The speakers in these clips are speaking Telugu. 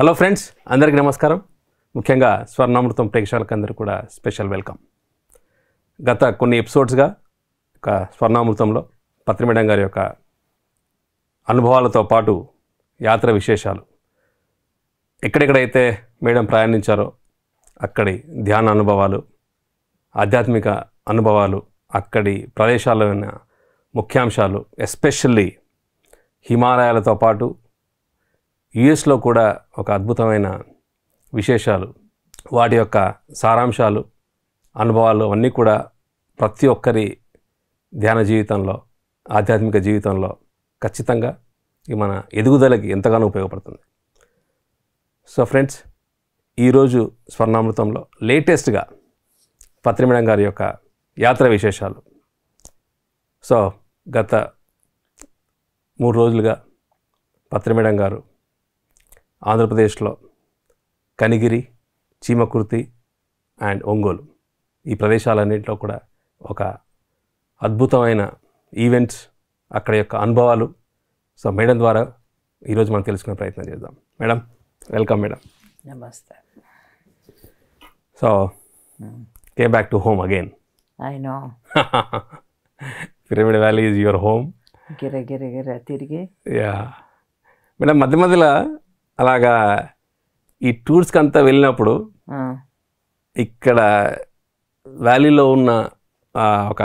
హలో ఫ్రెండ్స్ అందరికీ నమస్కారం ముఖ్యంగా స్వర్ణామృతం ప్రేక్షకులకు కూడా స్పెషల్ వెల్కమ్ గత కొన్ని ఎపిసోడ్స్గా ఒక స్వర్ణామృతంలో పత్రిమేడం గారి యొక్క అనుభవాలతో పాటు యాత్ర విశేషాలు ఎక్కడెక్కడైతే మేడం ప్రయాణించారో అక్కడి ధ్యాన అనుభవాలు ఆధ్యాత్మిక అనుభవాలు అక్కడి ప్రదేశాల్లో ఉన్న ముఖ్యాంశాలు ఎస్పెషల్లీ హిమాలయాలతో పాటు యుఎస్లో కూడా ఒక అద్భుతమైన విశేషాలు వాటి యొక్క సారాంశాలు అనుభవాలు అన్నీ కూడా ప్రతి ఒక్కరి ధ్యాన జీవితంలో ఆధ్యాత్మిక జీవితంలో ఖచ్చితంగా ఈ మన ఎదుగుదలకి ఎంతగానో ఉపయోగపడుతుంది సో ఫ్రెండ్స్ ఈరోజు స్వర్ణామృతంలో లేటెస్ట్గా పత్రిమిడం గారి యొక్క యాత్ర విశేషాలు సో గత మూడు రోజులుగా పత్రిమిడం గారు ఆంధ్రప్రదేశ్లో కనిగిరి చీమకుర్తి అండ్ ఒంగోలు ఈ ప్రదేశాలన్నింటిలో కూడా ఒక అద్భుతమైన ఈవెంట్స్ అక్కడ యొక్క అనుభవాలు సో మేడం ద్వారా ఈరోజు మనం తెలుసుకునే ప్రయత్నం చేద్దాం మేడం వెల్కమ్ మేడం నమస్తే సో కే back to home again I know pyramid valley is your home గిరగిరగిర తిరిగి యా మేడం మధ్య మధ్యలో అలాగా ఈ టూర్స్కి అంతా వెళ్ళినప్పుడు ఇక్కడ వ్యాలీలో ఉన్న ఒక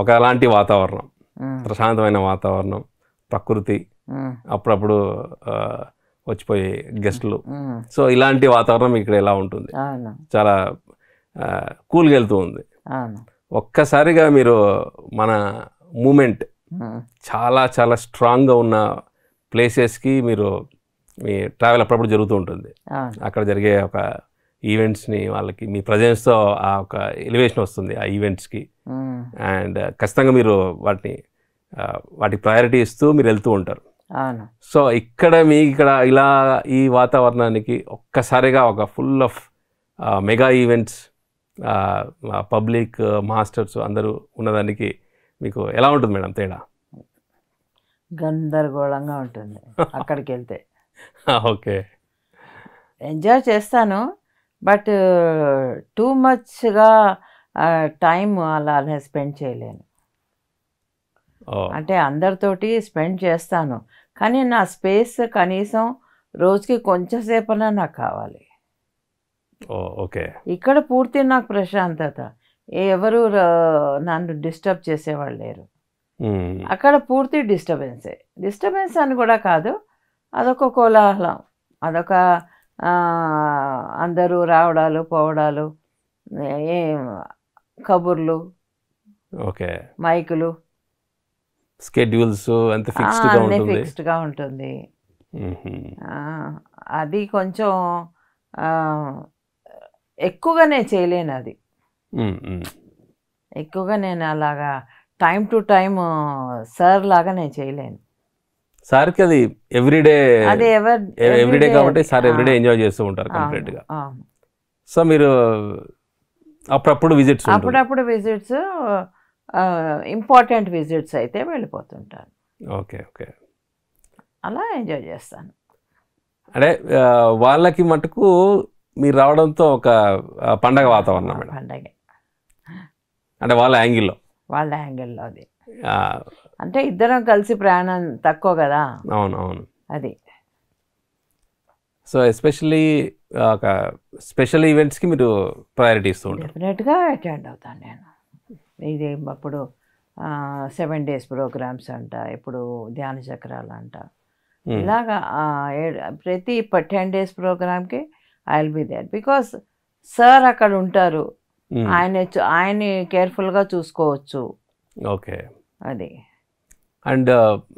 ఒకలాంటి వాతావరణం ప్రశాంతమైన వాతావరణం ప్రకృతి అప్పుడప్పుడు వచ్చిపోయే గెస్ట్లు సో ఇలాంటి వాతావరణం ఇక్కడ ఎలా ఉంటుంది చాలా కూల్గా వెళ్తూ ఉంది ఒక్కసారిగా మీరు మన మూమెంట్ చాలా చాలా స్ట్రాంగ్గా ఉన్న ప్లేసెస్కి మీరు మీ ట్రావెల్ అప్పుడప్పుడు జరుగుతూ ఉంటుంది అక్కడ జరిగే ఒక ఈవెంట్స్ని వాళ్ళకి మీ ప్రజెన్స్తో ఆ ఒక ఎలివేషన్ వస్తుంది ఆ ఈవెంట్స్కి అండ్ uh, ఖచ్చితంగా మీరు వాటిని వాటికి ప్రయారిటీ ఇస్తూ మీరు వెళ్తూ ఉంటారు సో ఇక్కడ మీ ఇక్కడ ఇలా ఈ వాతావరణానికి ఒక్కసారిగా ఒక full of mega events public masters అందరూ ఉన్నదానికి మీకు ఎలా ఉంటుంది మేడం తేడా గందరగోళంగా ఉంటుంది అక్కడికి వెళ్తే ఓకే ఎంజాయ్ ah, చేస్తాను బట్ టూ మచ్గా టైం అలా స్పెండ్ చేయలేను oh. అంటే అందరితోటి స్పెండ్ చేస్తాను కానీ నా స్పేస్ కనీసం రోజుకి కొంచెం కొంచెంసేపైనా నాకు కావాలి ఓకే oh, ఇక్కడ పూర్తి నాకు ప్రశాంతత ఎవరు uh, నన్ను డిస్టర్బ్ చేసేవాళ్ళు లేరు hmm. అక్కడ పూర్తి డిస్టర్బెన్సే డిస్టర్బెన్స్ అని కూడా కాదు అదొక కోలాహలం అదొక అందరూ రావడాలు పోవడాలు కబుర్లు ఓకే మైకులు స్కెడ్యూల్స్ ఫిక్స్డ్గా ఉంటుంది అది కొంచెం ఎక్కువగా నేను చేయలేను అది ఎక్కువగా నేను అలాగా టైం టు టైం సార్ లాగా నేను చేయలేను సార్కి అది ఎవ్రీడే ఎవ్రీడే కాబట్టి సార్ ఎవ్రీడే ఎంజాయ్ చేస్తూ ఉంటారు కంప్లీట్ గా సో మీరు అప్పుడప్పుడు విజిట్స్ అప్పుడప్పుడు విజిట్స్ ఇంపార్టెంట్ విజిట్స్ అయితే వెళ్ళిపోతుంటాను ఓకే ఓకే అలా ఎంజాయ్ చేస్తాను అంటే వాళ్ళకి మటుకు మీరు రావడంతో ఒక పండగ వాతావరణం మేడం పండగ అంటే వాళ్ళ యాంగిల్లో వాళ్ళ యాంగిల్లో అది అంటే ఇద్దరం కలిసి ప్రయాణం తక్కువ కదా అవును అవును అది సో ఎస్పెషల్లీ ఒక స్పెషల్ ఈవెంట్స్కి మీరు ప్రయారిటీ ఇస్తూ ఉంటారు డెఫినెట్గా అటెండ్ అవుతాను నేను ఇది అప్పుడు సెవెన్ డేస్ ప్రోగ్రామ్స్ అంట ఇప్పుడు ధ్యాన చక్రాలు అంట ఇలాగా ప్రతి టెన్ డేస్ ప్రోగ్రామ్కి I will be there because sir అక్కడ ఉంటారు ఆయన ఆయన్ని కేర్ఫుల్గా చూసుకోవచ్చు ఓకే అది అండ్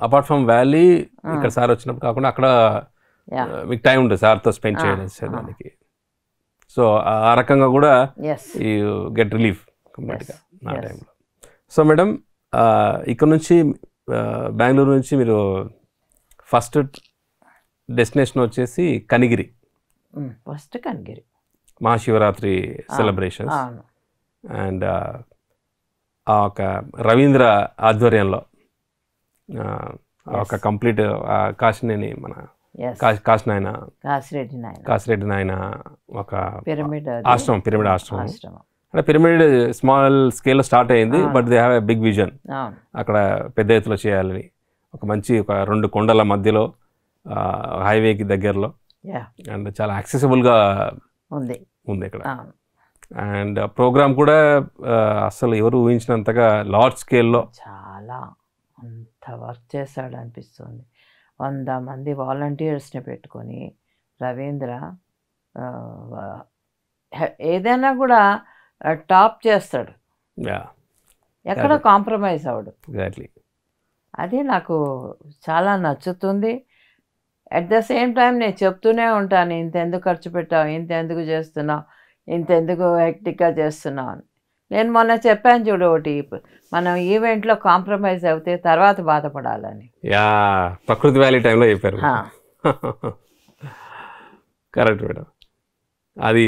అపార్ట్ ఫ్రమ్ వ్యాలీ ఇక్కడ సార్ వచ్చినప్పుడు కాకుండా అక్కడ uh, మీకు టైం ఉంటుంది సార్తో స్పెండ్ ah. ah. చేయడానికి సో ఆ రకంగా కూడా ఈ గెట్ రిలీఫ్ నా టైంలో సో మేడం ఇక్కడ నుంచి బెంగళూరు uh, నుంచి మీరు ఫస్ట్ డెస్టినేషన్ వచ్చేసి Kanigiri first Kanigiri Mahashivratri celebrations and ఆ ఒక రవీంద్ర ఆధ్వర్యంలో ఒక కంప్లీట్ కాశీనేని మన కాశీ నాయన కాశిరెడ్డి నాయన నాయన ఒక పిరమిడ్ ఆశ్రమం పిరమిడ్ ఆశ్రమం అంటే పిరమిడ్ స్మాల్ స్కేల్లో స్టార్ట్ అయింది but they have a big vision అక్కడ పెద్ద ఎత్తులో చేయాలని ఒక మంచి ఒక రెండు కొండల మధ్యలో హైవేకి దగ్గరలో అండ్ చాలా యాక్సెసిబుల్గా ఉంది ఉంది ఇక్కడ అండ్ ప్రోగ్రామ్ కూడా అసలు ఎవరు ఊహించినంతగా లార్జ్ స్కేల్లో చాలా ఎంత వర్క్ చేశాడు అనిపిస్తుంది వంద మంది వాలంటీర్స్ని పెట్టుకొని రవీంద్ర ఏదైనా కూడా టాప్ చేస్తాడు ఎక్కడ కాంప్రమైజ్ అవడు అది నాకు చాలా నచ్చుతుంది అట్ ద సేమ్ టైం నేను చెప్తూనే ఉంటాను ఇంత ఎందుకు ఖర్చు పెట్టావు ఇంత ఎందుకు చేస్తున్నావు ఇంత ఎందుకు హెక్టిక్గా చేస్తున్నావు అని నేను మొన్న చెప్పాను చూడు ఒకటి మనం ఈవెంట్లో కాంప్రమైజ్ అవుతే తర్వాత బాధపడాలని ప్రకృతి వ్యాలీ టైంలో చెప్పారు కరెక్ట్ మేడం అది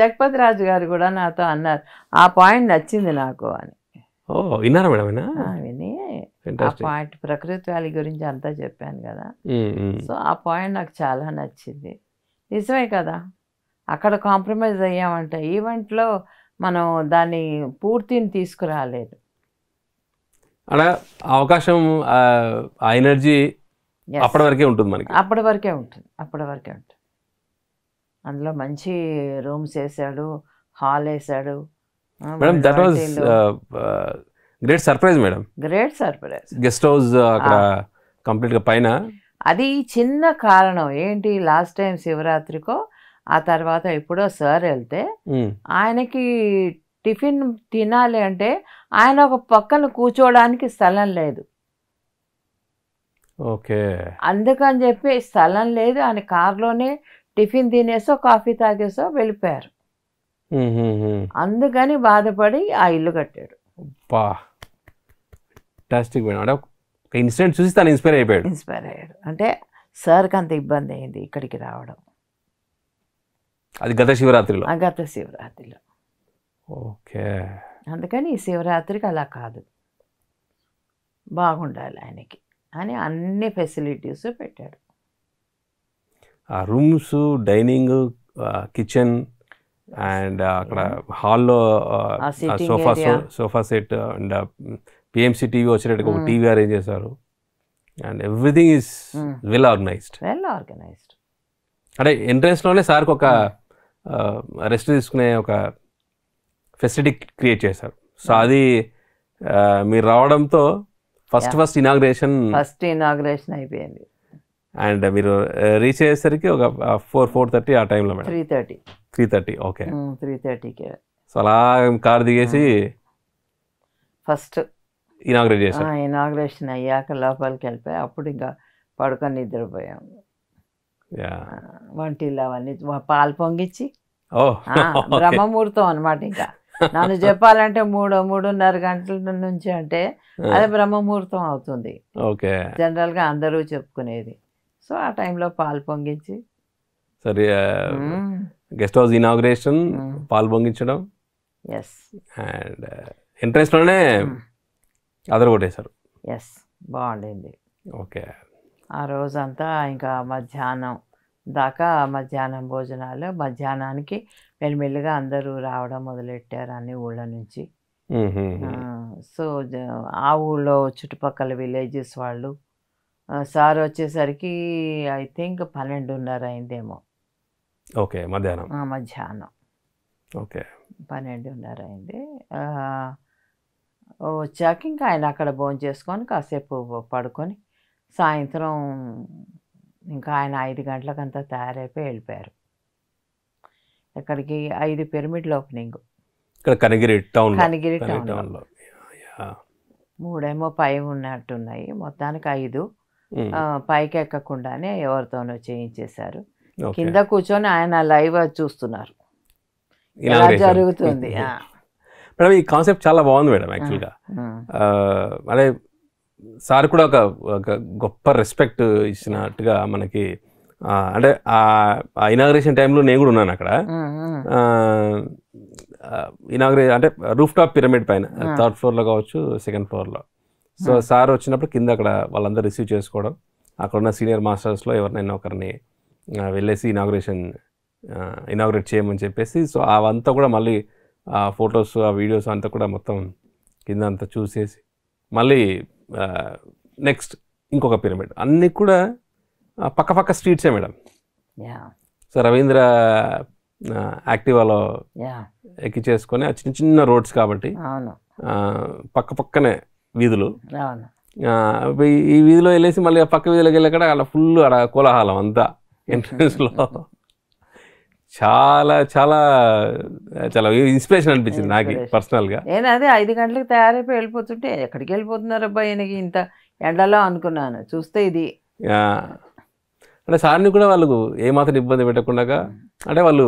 జగపతి రాజు గారు కూడా నాతో అన్నారు ఆ పాయింట్ నచ్చింది నాకు అని ఓ విన్నారా మేడం విని పాయింట్ ప్రకృతి వ్యాలీ గురించి అంతా చెప్పాను కదా సో ఆ పాయింట్ నాకు చాలా నచ్చింది నిజమే కదా అక్కడ కాంప్రమైజ్ అయ్యామంటే ఈవెంట్లో మనం దాన్ని పూర్తిని తీసుకురాలేదు అలా అవకాశం ఆ ఎనర్జీ అప్పటి వరకే ఉంటుంది మనకి అప్పటి వరకే ఉంటుంది అప్పటి వరకే ఉంటుంది అందులో మంచి రూమ్స్ వేసాడు హాల్ వేసాడు madam that was great surprise madam great surprise guest house అక్కడ కంప్లీట్గా పైన అది చిన్న కారణం ఏంటి లాస్ట్ టైం శివరాత్రికో ఆ తర్వాత ఎప్పుడో సార్ వెళ్తే ఆయనకి టిఫిన్ తినాలి అంటే ఆయన ఒక పక్కన కూర్చోవడానికి స్థలం లేదు ఓకే అందుకని చెప్పి స్థలం లేదు ఆయన కారులోనే టిఫిన్ తినేసో కాఫీ తాగేసో వెళ్ళిపోయారు అందుకని బాధపడి ఆ ఇల్లు కట్టాడు ఇన్సిడెంట్ చూసి ఇన్స్పైర్ అయిపోయాడు ఇన్స్పైర్ అయ్యాడు అంటే సార్కి అంత ఇబ్బంది అయింది ఇక్కడికి రావడం అది గత శివరాత్రిలో గత శివరాత్రిలో ఓకే అందుకని ఈ శివరాత్రికి అలా కాదు బాగుండాలి ఆయనకి అని అన్ని ఫెసిలిటీస్ పెట్టాడు ఆ రూమ్స్ డైనింగ్ కిచెన్ అండ్ అక్కడ హాల్లో sofa sofa set and PMC TV వచ్చినట్టు ఒక టీవీ అరేంజ్ చేశారు and everything is well organised well organised అంటే ఎంట్రెన్స్లోనే సార్కి ఒక రెస్ట్ తీసుకునే ఒక ఫెసిలిటీ క్రియేట్ చేశారు సో అది మీరు రావడంతో first first inauguration first inauguration అయిపోయింది అండ్ మీరు రీచ్ అయ్యేసరికి ఒక ఫోర్ ఫోర్ థర్టీ ఆ టైంలో madam three thirty three thirty okay three థర్టీకి సో అలా కార్ దిగేసి ఫస్ట్ ఇనాగ్రేట్ చేశాను ఇనాగ్రేషన్ అయ్యాక లోపలికి వెళ్ళిపోయి అప్పుడు ఇంకా పడుకొని నిద్రపోయాము వంటిల్లు అవన్నీ పాలు పొంగిచ్చి బ్రహ్మముహూర్తం అనమాట ఇంకా నన్ను చెప్పాలంటే మూడు మూడున్నర గంటల నుంచి అంటే అదే బ్రహ్మముహూర్తం అవుతుంది జనరల్గా అందరూ చెప్పుకునేది సో ఆ టైంలో పాలు పొంగించి సరే గెస్ట్ హౌస్ ఇనాగ్రేషన్ పాలు పొంగించడం ఎస్ అండ్ ఇంట్రెస్ట్లోనే అదర్ కొట్టేశారు ఎస్ బాగుండింది ఓకే ఆ రోజంతా ఇంకా మధ్యాహ్నం దాకా మధ్యాహ్నం భోజనాలు మధ్యాహ్నానికి మెల్లిమెల్లిగా అందరూ రావడం మొదలెట్టారు అన్ని ఊళ్ళ నుంచి సో ఆ ఊళ్ళో చుట్టుపక్కల విలేజెస్ వాళ్ళు సార్ వచ్చేసరికి ఐ థింక్ పన్నెండున్నర అయిందేమో ఓకే మధ్యాహ్నం మధ్యాహ్నం ఓకే పన్నెండున్నర అయింది వచ్చాక ఇంకా ఆయన అక్కడ భోజనం చేసుకొని కాసేపు పడుకొని సాయంత్రం ఇంకా ఆయన ఐదు గంటలకంతా తయారైపోయి వెళ్ళిపోయారు ఇక్కడికి ఐదు పిరమిడ్లు ఓపెనింగ్ ఇక్కడ కనగిరి టౌన్ కనగిరి టౌన్లో మూడేమో పై ఉన్నట్టున్నాయి మొత్తానికి ఐదు పైకి ఎక్కకుండానే ఎవరితోనో చేయించేశారు కింద కూర్చొని ఆయన లైవ్ చూస్తున్నారు ఇలా జరుగుతుంది మేడం ఈ కాన్సెప్ట్ చాలా బాగుంది మేడం యాక్చువల్గా అదే సార్ కూడా ఒక ఒక గొప్ప రెస్పెక్ట్ ఇచ్చినట్టుగా మనకి అంటే ఆ ఇనాగ్రేషన్ టైంలో నేను కూడా ఉన్నాను అక్కడ ఇనాగ్రే అంటే రూఫ్ టాప్ పిరమిడ్ పైన థర్డ్ ఫ్లోర్లో కావచ్చు సెకండ్ ఫ్లోర్లో సో సార్ వచ్చినప్పుడు కింద అక్కడ వాళ్ళందరూ రిసీవ్ చేసుకోవడం అక్కడ ఉన్న సీనియర్ మాస్టర్స్లో ఎవరినైనా ఒకరిని వెళ్ళేసి ఇనాగ్రేషన్ ఇనాగ్రేట్ చేయమని చెప్పేసి సో అవంతా కూడా మళ్ళీ ఆ ఫొటోస్ ఆ వీడియోస్ అంతా కూడా మొత్తం కింద అంతా చూసేసి మళ్ళీ నెక్స్ట్ ఇంకొక పిరమిడ్ అన్ని కూడా పక్క పక్క స్ట్రీట్సే మేడం సో రవీంద్ర యాక్టివాలో ఎక్కి చేసుకొని చిన్న చిన్న రోడ్స్ కాబట్టి పక్క పక్కనే వీధులు ఈ వీధిలో వెళ్ళేసి మళ్ళీ పక్క వీధిలోకి వెళ్ళాక అక్కడ ఫుల్ అక్కడ కోలాహలం అంతా ఎంట్రన్స్లో చాలా చాలా చాలా ఇన్స్పిరేషన్ అనిపించింది నాకు పర్సనల్గా నేను అదే ఐదు గంటలకు తయారైపోయి వెళ్ళిపోతుంటే ఎక్కడికి వెళ్ళిపోతున్నారు అబ్బాయి ఈయనకి ఇంత ఎండలో అనుకున్నాను చూస్తే ఇది అంటే సార్ని కూడా వాళ్ళకు ఏమాత్రం ఇబ్బంది పెట్టకుండా అంటే వాళ్ళు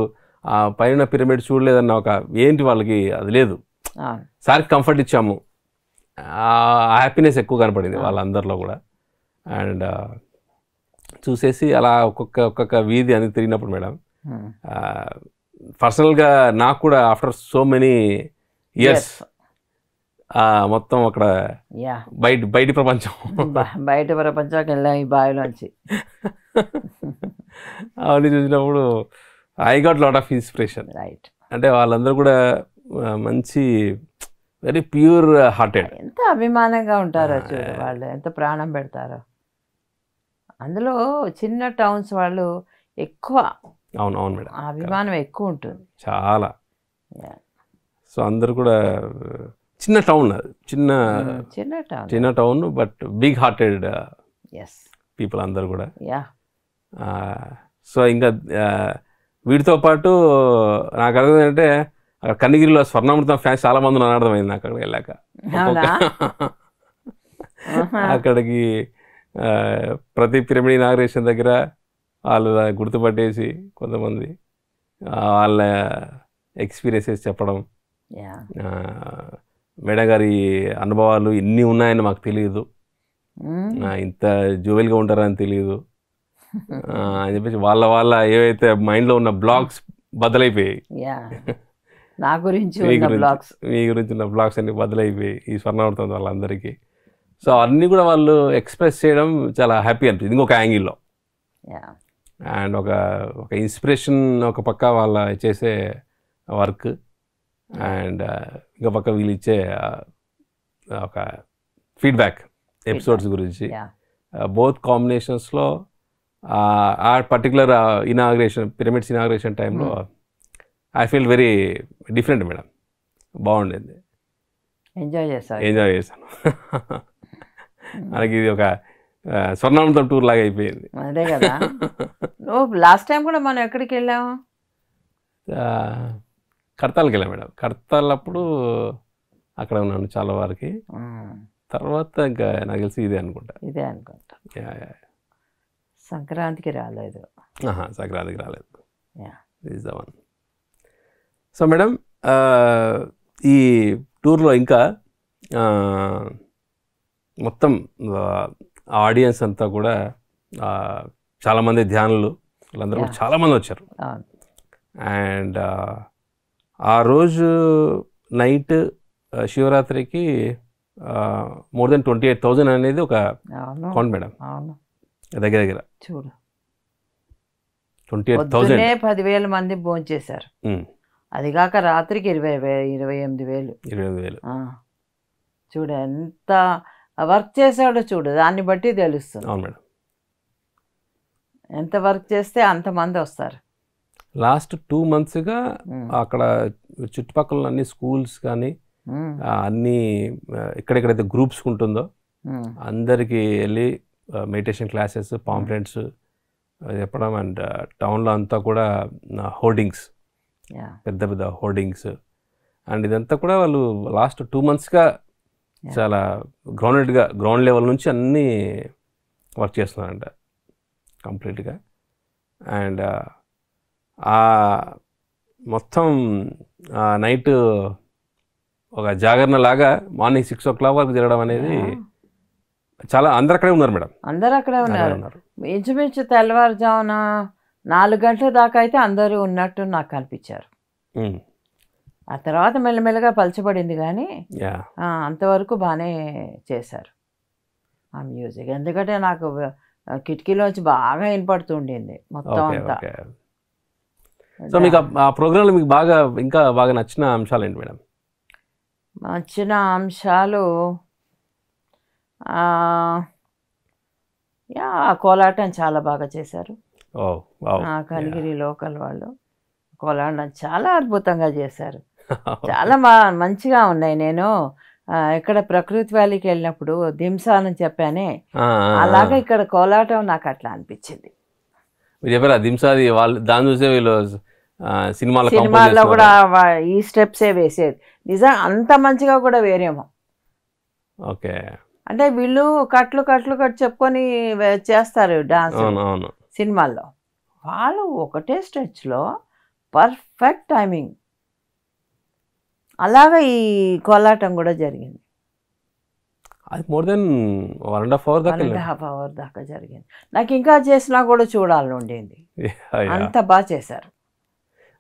ఆ పైన పిరమిడ్ చూడలేదన్న ఒక ఏంటి వాళ్ళకి అది లేదు సార్కి కంఫర్ట్ ఇచ్చాము హ్యాపీనెస్ ఎక్కువ కనపడింది వాళ్ళందరిలో కూడా అండ్ చూసేసి అలా ఒక్కొక్క ఒక్కొక్క వీధి అని తిరిగినప్పుడు మేడం పర్సనల్గా నాకు కూడా ఆఫ్టర్ సో మెనీ ఇయర్స్ మొత్తం అక్కడ బయట బయట ప్రపంచం బయట ప్రపంచంకి వెళ్ళాం ఈ బావిలోంచి అవన్నీ చూసినప్పుడు I got lot of inspiration right అంటే వాళ్ళందరూ కూడా మంచి వెరీ ప్యూర్ హార్టెడ్ ఎంత అభిమానంగా ఉంటారో చూడు వాళ్ళు ఎంత ప్రాణం పెడతారో అందులో చిన్న టౌన్స్ వాళ్ళు ఎక్కువ అవునవును మేడం అభిమానం ఎక్కువ ఉంటుంది చాలా సో అందరు కూడా చిన్న టౌన్ చిన్న చిన్న టౌన్ చిన్న town but big hearted people అందరు కూడా సో ఇంకా వీటితో పాటు నాకు అర్థం ఏంటంటే అక్కడ కన్నగిరిలో స్వర్ణామృతం ఫ్యాన్స్ చాలా మంది అర్థమైంది నాకు అక్కడికి వెళ్ళాక అక్కడికి ప్రతి పిరమిడి నాగరేషన్ దగ్గర వాళ్ళు గుర్తుపట్టేసి కొంతమంది వాళ్ళ ఎక్స్పీరియన్సెస్ చెప్పడం మేడగారి గారి అనుభవాలు ఎన్ని ఉన్నాయని మాకు తెలియదు hmm. ఇంత జువెల్గా ఉంటారని తెలియదు అని చెప్పేసి వాళ్ళ వాళ్ళ ఏవైతే మైండ్లో ఉన్న బ్లాగ్స్ బదులైపోయాయి నా గురించి బ్లాగ్స్ మీ గురించి ఉన్న బ్లాగ్స్ అన్ని బదులైపోయాయి ఈ స్వర్ణవర్తం వాళ్ళందరికీ సో అన్నీ కూడా వాళ్ళు ఎక్స్ప్రెస్ చేయడం చాలా హ్యాపీ అనిపించింది ఇంకొక యాంగిల్లో అండ్ ఒక ఒక ఇన్స్పిరేషన్ ఒక పక్క వాళ్ళ చేసే వర్క్ అండ్ ఇంకో పక్క వీళ్ళు ఇచ్చే ఒక ఫీడ్బ్యాక్ ఎపిసోడ్స్ గురించి బోత్ కాంబినేషన్స్లో ఆ పర్టికులర్ ఇనాగ్రేషన్ పిరమిడ్స్ ఇనాగ్రేషన్ టైంలో hmm. I feel very different madam బాగుండేది ఎంజాయ్ చేస్తాను ఎంజాయ్ చేశాను hmm. మనకి ఇది ఒక స్వర్ణానందం టూర్ లాగా అయిపోయింది అదే కదా లాస్ట్ టైం కూడా మనం ఎక్కడికి వెళ్ళాము కడతాలకి వెళ్ళాం మేడం కడతాలప్పుడు అక్కడ ఉన్నాను చాలా వారికి తర్వాత ఇంకా నాకు తెలిసి ఇదే అనుకుంటా ఇదే అనుకుంటా సంక్రాంతికి రాలేదు సంక్రాంతికి రాలేదు ద వన్ సో మేడం ఈ టూర్లో ఇంకా మొత్తం ఆడియన్స్ అంతా కూడా చాలామంది ధ్యానులు వాళ్ళందరూ కూడా చాలామంది వచ్చారు అండ్ ఆ రోజు నైట్ శివరాత్రికి more than twenty eight thousand అనేది ఒక కౌంట్ మేడం దగ్గర దగ్గర చూడు ట్వంటీ ఎయిట్ థౌజండ్ పదివేల మంది భోంచేశారు అది కాక రాత్రికి ఇరవై ఇరవై ఎనిమిది వేలు ఇరవై ఎనిమిది వేలు చూడు ఎంత వర్క్ చేసాడో చూడు దాన్ని బట్టి తెలుస్తుంది అవును మేడం ఎంత వర్క్ చేస్తే అంతమంది వస్తారు లాస్ట్ టూ మంత్స్గా అక్కడ చుట్టుపక్కల అన్ని స్కూల్స్ కానీ అన్ని ఎక్కడెక్కడైతే గ్రూప్స్ ఉంటుందో అందరికీ వెళ్ళి మెడిటేషన్ క్లాసెస్ పాంప్లెంట్స్ చెప్పడం అండ్ టౌన్లో అంతా కూడా హోర్డింగ్స్ పెద్ద పెద్ద హోర్డింగ్స్ అండ్ ఇదంతా కూడా వాళ్ళు లాస్ట్ టూ మంత్స్గా చాలా గ్రౌండెడ్గా గ్రౌండ్ లెవెల్ నుంచి అన్నీ వర్క్ చేస్తున్నారంట కంప్లీట్గా అండ్ మొత్తం నైట్ ఒక జాగరణ లాగా మార్నింగ్ సిక్స్ ఓ క్లాక్ వరకు జరగడం అనేది చాలా అందరు అక్కడే ఉన్నారు మేడం అందరు అక్కడే ఉన్నారు ఇంచుమించు తెల్లవారుజామున నాలుగు గంటల దాకా అయితే అందరూ ఉన్నట్టు నాకు కనిపించారు ఆ తర్వాత మెల్లమెల్లగా పలచబడింది కానీ అంతవరకు బాగానే చేశారు ఆ మ్యూజిక్ ఎందుకంటే నాకు కిటికీలోంచి బాగా వినపడుతుండింది మొత్తం అంతా సో మీకు ఆ ప్రోగ్రాంలో మీకు బాగా ఇంకా బాగా నచ్చిన అంశాలు ఏంటి మేడం నచ్చిన అంశాలు యా కోలాటం చాలా బాగా చేశారు కలిగిరి లోకల్ వాళ్ళు కోలాటం చాలా అద్భుతంగా చేశారు చాలా మా మంచిగా ఉన్నాయి నేను ఇక్కడ ప్రకృతి వ్యాలీకి వెళ్ళినప్పుడు దింసా అని చెప్పానే అలాగే ఇక్కడ కోలాటం నాకు అట్లా అనిపించింది దింసాది వాళ్ళు దాని చూసే వీళ్ళు సినిమాలో సినిమాల్లో కూడా ఈ స్టెప్సే వేసేది నిజం అంత మంచిగా కూడా వేరేమో ఓకే అంటే వీళ్ళు కట్లు కట్లు కట్ చెప్పుకొని చేస్తారు డాన్స్ సినిమాల్లో వాళ్ళు ఒకటే స్ట్రెచ్లో పర్ఫెక్ట్ టైమింగ్ అలాగ ఈ కోలాటం కూడా జరిగింది అది more than one and half hour దాకా వన్ అండ్ హాఫ్ అవర్ దాకా జరిగింది నాకు ఇంకా చేసినా కూడా చూడాలని ఉండేది అంత బాగా చేశారు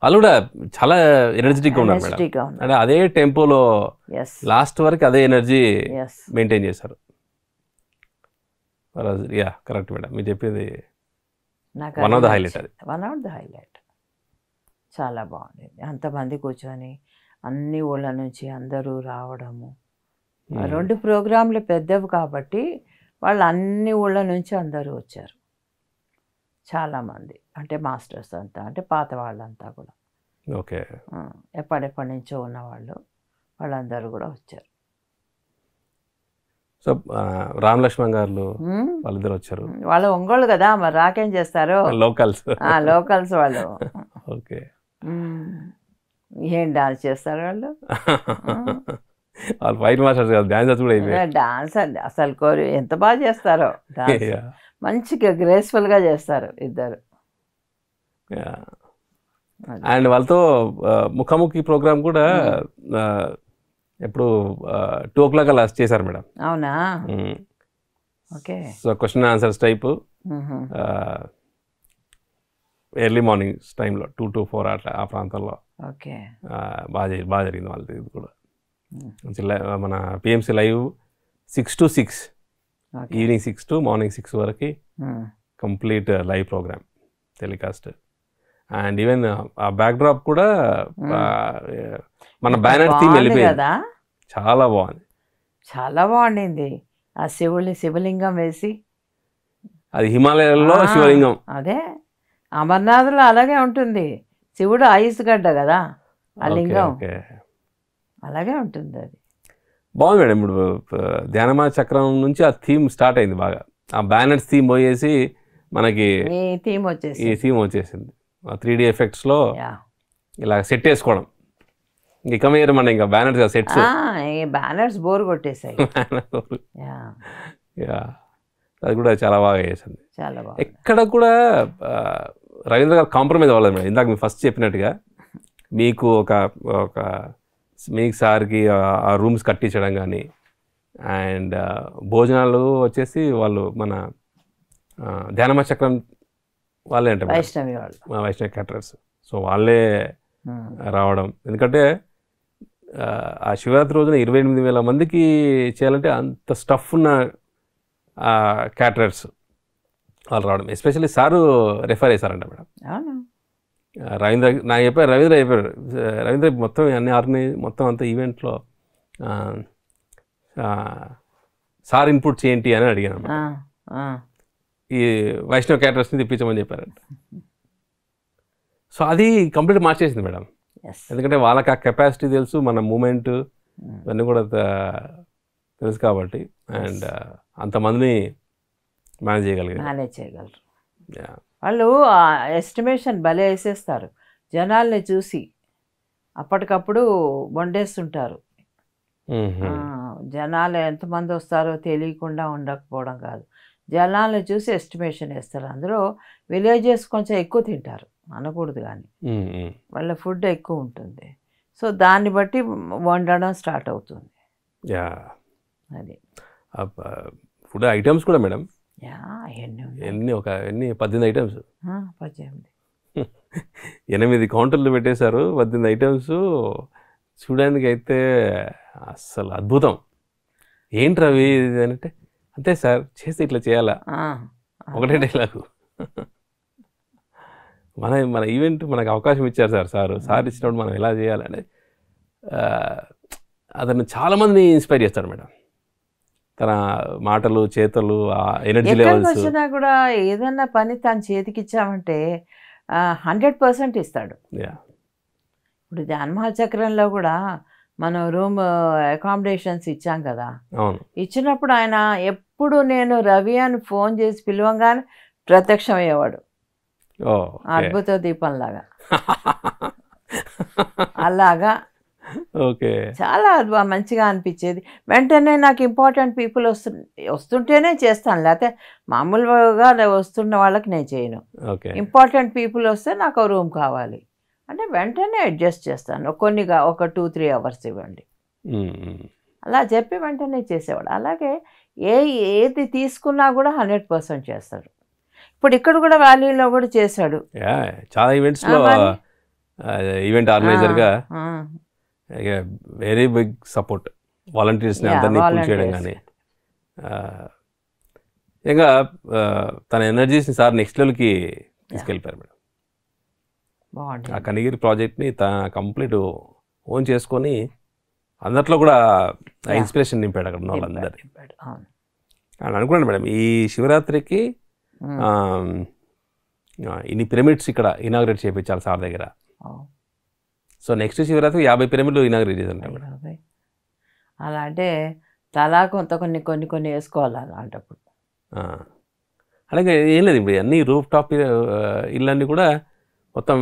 వాళ్ళు కూడా చాలా ఎనర్జెటిక్గా ఉన్నారు మేడం అంటే అదే టెంపోలో లాస్ట్ వరకు అదే ఎనర్జీ మెయింటైన్ చేశారు యా కరెక్ట్ మేడం మీరు చెప్పేది వన్ ఆఫ్ ద హైలైట్ అది వన్ ఆఫ్ ద హైలైట్ చాలా బాగుండేది అంతమంది కూర్చొని అన్ని ఊళ్ళ నుంచి అందరూ రావడము రెండు ప్రోగ్రాంలు పెద్దవి కాబట్టి వాళ్ళు అన్ని ఊళ్ళ నుంచి అందరూ వచ్చారు చాలామంది అంటే మాస్టర్స్ అంతా అంటే పాత వాళ్ళంతా కూడా ఓకే ఎప్పటిప్పటి నుంచో ఉన్నవాళ్ళు వాళ్ళందరూ కూడా వచ్చారు సో రామ్ లక్ష్మణ్ గారు వాళ్ళిద్దరు వచ్చారు వాళ్ళ ఒంగోలు కదా మరి రాకేం చేస్తారు లోకల్స్ లోకల్స్ వాళ్ళు ఓకే ఏం డాన్స్ చేస్తారు వాళ్ళు వాళ్ళు ఫైట్ మాస్టర్స్ కాదు డాన్స్ కూడా అయిపోయారు డాన్స్ అండి అసలు కోరి ఎంత బాగా చేస్తారో మంచిగా గ్రేస్ఫుల్గా చేస్తారు ఇద్దరు అండ్ వాళ్ళతో ముఖాముఖి ప్రోగ్రామ్ కూడా ఎప్పుడు టూ ఓ క్లాక్ అలా చేశారు మేడం అవునా okay so question answers type early morning టైంలో టూ టు ఫోర్ అట్లా ఆ ప్రాంతంలో ఓకే బాగా బాగా జరిగింది వాళ్ళది ఇది కూడా మన PMC live six to six evening six to morning six వరకు complete live program telecast and even ఆ బ్యాక్ డ్రాప్ కూడా మన బ్యానర్ థీమ్ వెళ్ళిపోయింది చాలా బాగుంది చాలా బాగుండింది ఆ శివుని శివలింగం వేసి అది హిమాలయాల్లో శివలింగం అదే అమర్నాథ్లో అలాగే ఉంటుంది శివుడు ఆయుష్ గడ్డ కదా ఆ లింగం అలాగే ఉంటుంది అది బాగుంది మేడం ఇప్పుడు ధ్యానమా చక్రం నుంచి ఆ థీమ్ స్టార్ట్ అయింది బాగా ఆ బ్యానర్స్ థీమ్ పోయేసి మనకి థీమ్ వచ్చేసి ఈ థీమ్ వచ్చేసింది ఆ త్రీ డి ఎఫెక్ట్స్లో ఇలా సెట్ వేసుకోవడం ఇక మీరు మన ఇంకా బ్యానర్స్ సెట్స్ బ్యానర్స్ బోర్ కొట్టేసాయి అది కూడా చాలా బాగా చేసింది చాలా బాగా ఎక్కడ కూడా రవీంద్ర గారు కాంప్రమైజ్ అవ్వలేదు మేడం ఇందాక మీరు ఫస్ట్ చెప్పినట్టుగా మీకు ఒక ఒక మీకు సార్కి ఆ రూమ్స్ కట్టించడం కానీ అండ్ భోజనాలు వచ్చేసి వాళ్ళు మన ధ్యానమ చక్రం వాళ్ళే అంటే మా వైష్ణవి క్యాటరర్స్ సో వాళ్ళే రావడం ఎందుకంటే ఆ శివరాత్రి రోజున ఇరవై ఎనిమిది వేల మందికి చేయాలంటే అంత స్టఫ్ ఉన్న క్యాటరర్స్ వాళ్ళు రావడం ఎస్పెషల్లీ సారు రెఫర్ చేశారంట మేడం రవీంద్ర నాకు చెప్పారు రవీంద్ర చెప్పారు రవీంద్ర మొత్తం అన్ని ఆర్గనైజ్ మొత్తం అంత ఈవెంట్లో సార్ ఇన్పుట్ చేయండి అని అడిగాను ఈ వైష్ణవ్ క్యాటరస్ని తెప్పించమని చెప్పారంట సో అది కంప్లీట్ మార్చేసింది మేడం ఎందుకంటే వాళ్ళకి ఆ కెపాసిటీ తెలుసు మన మూమెంట్ hmm. ఇవన్నీ కూడా తెలుసు కాబట్టి అండ్ అంతమందిని మేనేజ్ చేయగలిగారు మేనేజ్ చేయగలరు వాళ్ళు ఎస్టిమేషన్ భలే వేసేస్తారు జనాల్ని చూసి అప్పటికప్పుడు వండేస్తుంటారు జనాలు ఎంతమంది వస్తారో తెలియకుండా ఉండకపోవడం కాదు జనాలను చూసి ఎస్టిమేషన్ వేస్తారు అందులో విలేజెస్ కొంచెం ఎక్కువ తింటారు అనకూడదు కానీ వాళ్ళ ఫుడ్ ఎక్కువ ఉంటుంది సో దాన్ని బట్టి వండడం స్టార్ట్ అవుతుంది అది ఫుడ్ ఐటమ్స్ కూడా మేడం ఎన్ని ఒక ఎన్ని పద్దెనిమిది ఐటమ్స్ పద్దెనిమిది ఎనిమిది కౌంటర్లు పెట్టేశారు పద్దెనిమిది ఐటమ్స్ చూడడానికి అయితే అస్సలు అద్భుతం ఏంటి అవి అంటే అంతే సార్ చేసి ఇట్లా చేయాలా ఒకటే డైలాగు మన మన ఈవెంట్ మనకు అవకాశం ఇచ్చారు సార్ సార్ hmm. సార్ ఇచ్చినప్పుడు మనం ఎలా చేయాలని అతను చాలామందిని ఇన్స్పైర్ చేస్తాడు మేడం తన మాటలు చేతలు ఎనర్జీ లెవెల్స్ వచ్చినా కూడా ఏదైనా పని తన చేతికి ఇచ్చామంటే హండ్రెడ్ పర్సెంట్ ఇస్తాడు ఇప్పుడు చక్రంలో కూడా మనం రూమ్ అకామిడేషన్స్ ఇచ్చాం కదా ఇచ్చినప్పుడు ఆయన ఎప్పుడు నేను రవి అని ఫోన్ చేసి పిలవంగానే ప్రత్యక్షం అయ్యేవాడు అద్భుత దీపంలాగా అలాగా ఓకే చాలా మంచిగా అనిపించేది వెంటనే నాకు ఇంపార్టెంట్ పీపుల్ వస్తు వస్తుంటేనే చేస్తాను లేకపోతే మామూలుగా వస్తున్న వాళ్ళకి నేను చేయను ఇంపార్టెంట్ పీపుల్ వస్తే నాకు రూమ్ కావాలి అంటే వెంటనే అడ్జస్ట్ చేస్తాను కొన్నిగా ఒక టూ త్రీ అవర్స్ ఇవ్వండి అలా చెప్పి వెంటనే చేసేవాడు అలాగే ఏ ఏది తీసుకున్నా కూడా హండ్రెడ్ పర్సెంట్ చేస్తాడు ఇప్పుడు ఇక్కడ కూడా వ్యాలీలో కూడా చేశాడు చాలా ఈవెంట్స్ ఈవెంట్ ఆర్గనైజర్గా వెరీ బిగ్ సపోర్ట్ వాలంటీర్స్ని అందరినీ పూల్ చేయడం కానీ ఇంకా తన ఎనర్జీస్ని సార్ నెక్స్ట్ లెవెల్కి తీసుకెళ్ళిపోయారు మేడం ఆ కనిగిరి ప్రాజెక్ట్ని తన కంప్లీట్ ఓన్ చేసుకొని అందరిలో కూడా ఇన్స్పిరేషన్ నింపాడు అక్కడ ఉన్న అని అనుకున్నాను మేడం ఈ శివరాత్రికి hmm. ఇన్ని పిరమిడ్స్ ఇక్కడ ఇనాగ్రేట్ చేయించాలి సార్ దగ్గర oh. సో నెక్స్ట్ శివరాత్రి యాభై పిరమిడ్లు రిలీజ్ చేశారు అలా అంటే తలా కొంత కొన్ని కొన్ని కొన్ని వేసుకోవాలి అలాంటప్పుడు అలాగే ఏం లేదు ఇప్పుడు అన్ని రూఫ్ టాప్ ఇళ్ళన్నీ కూడా మొత్తం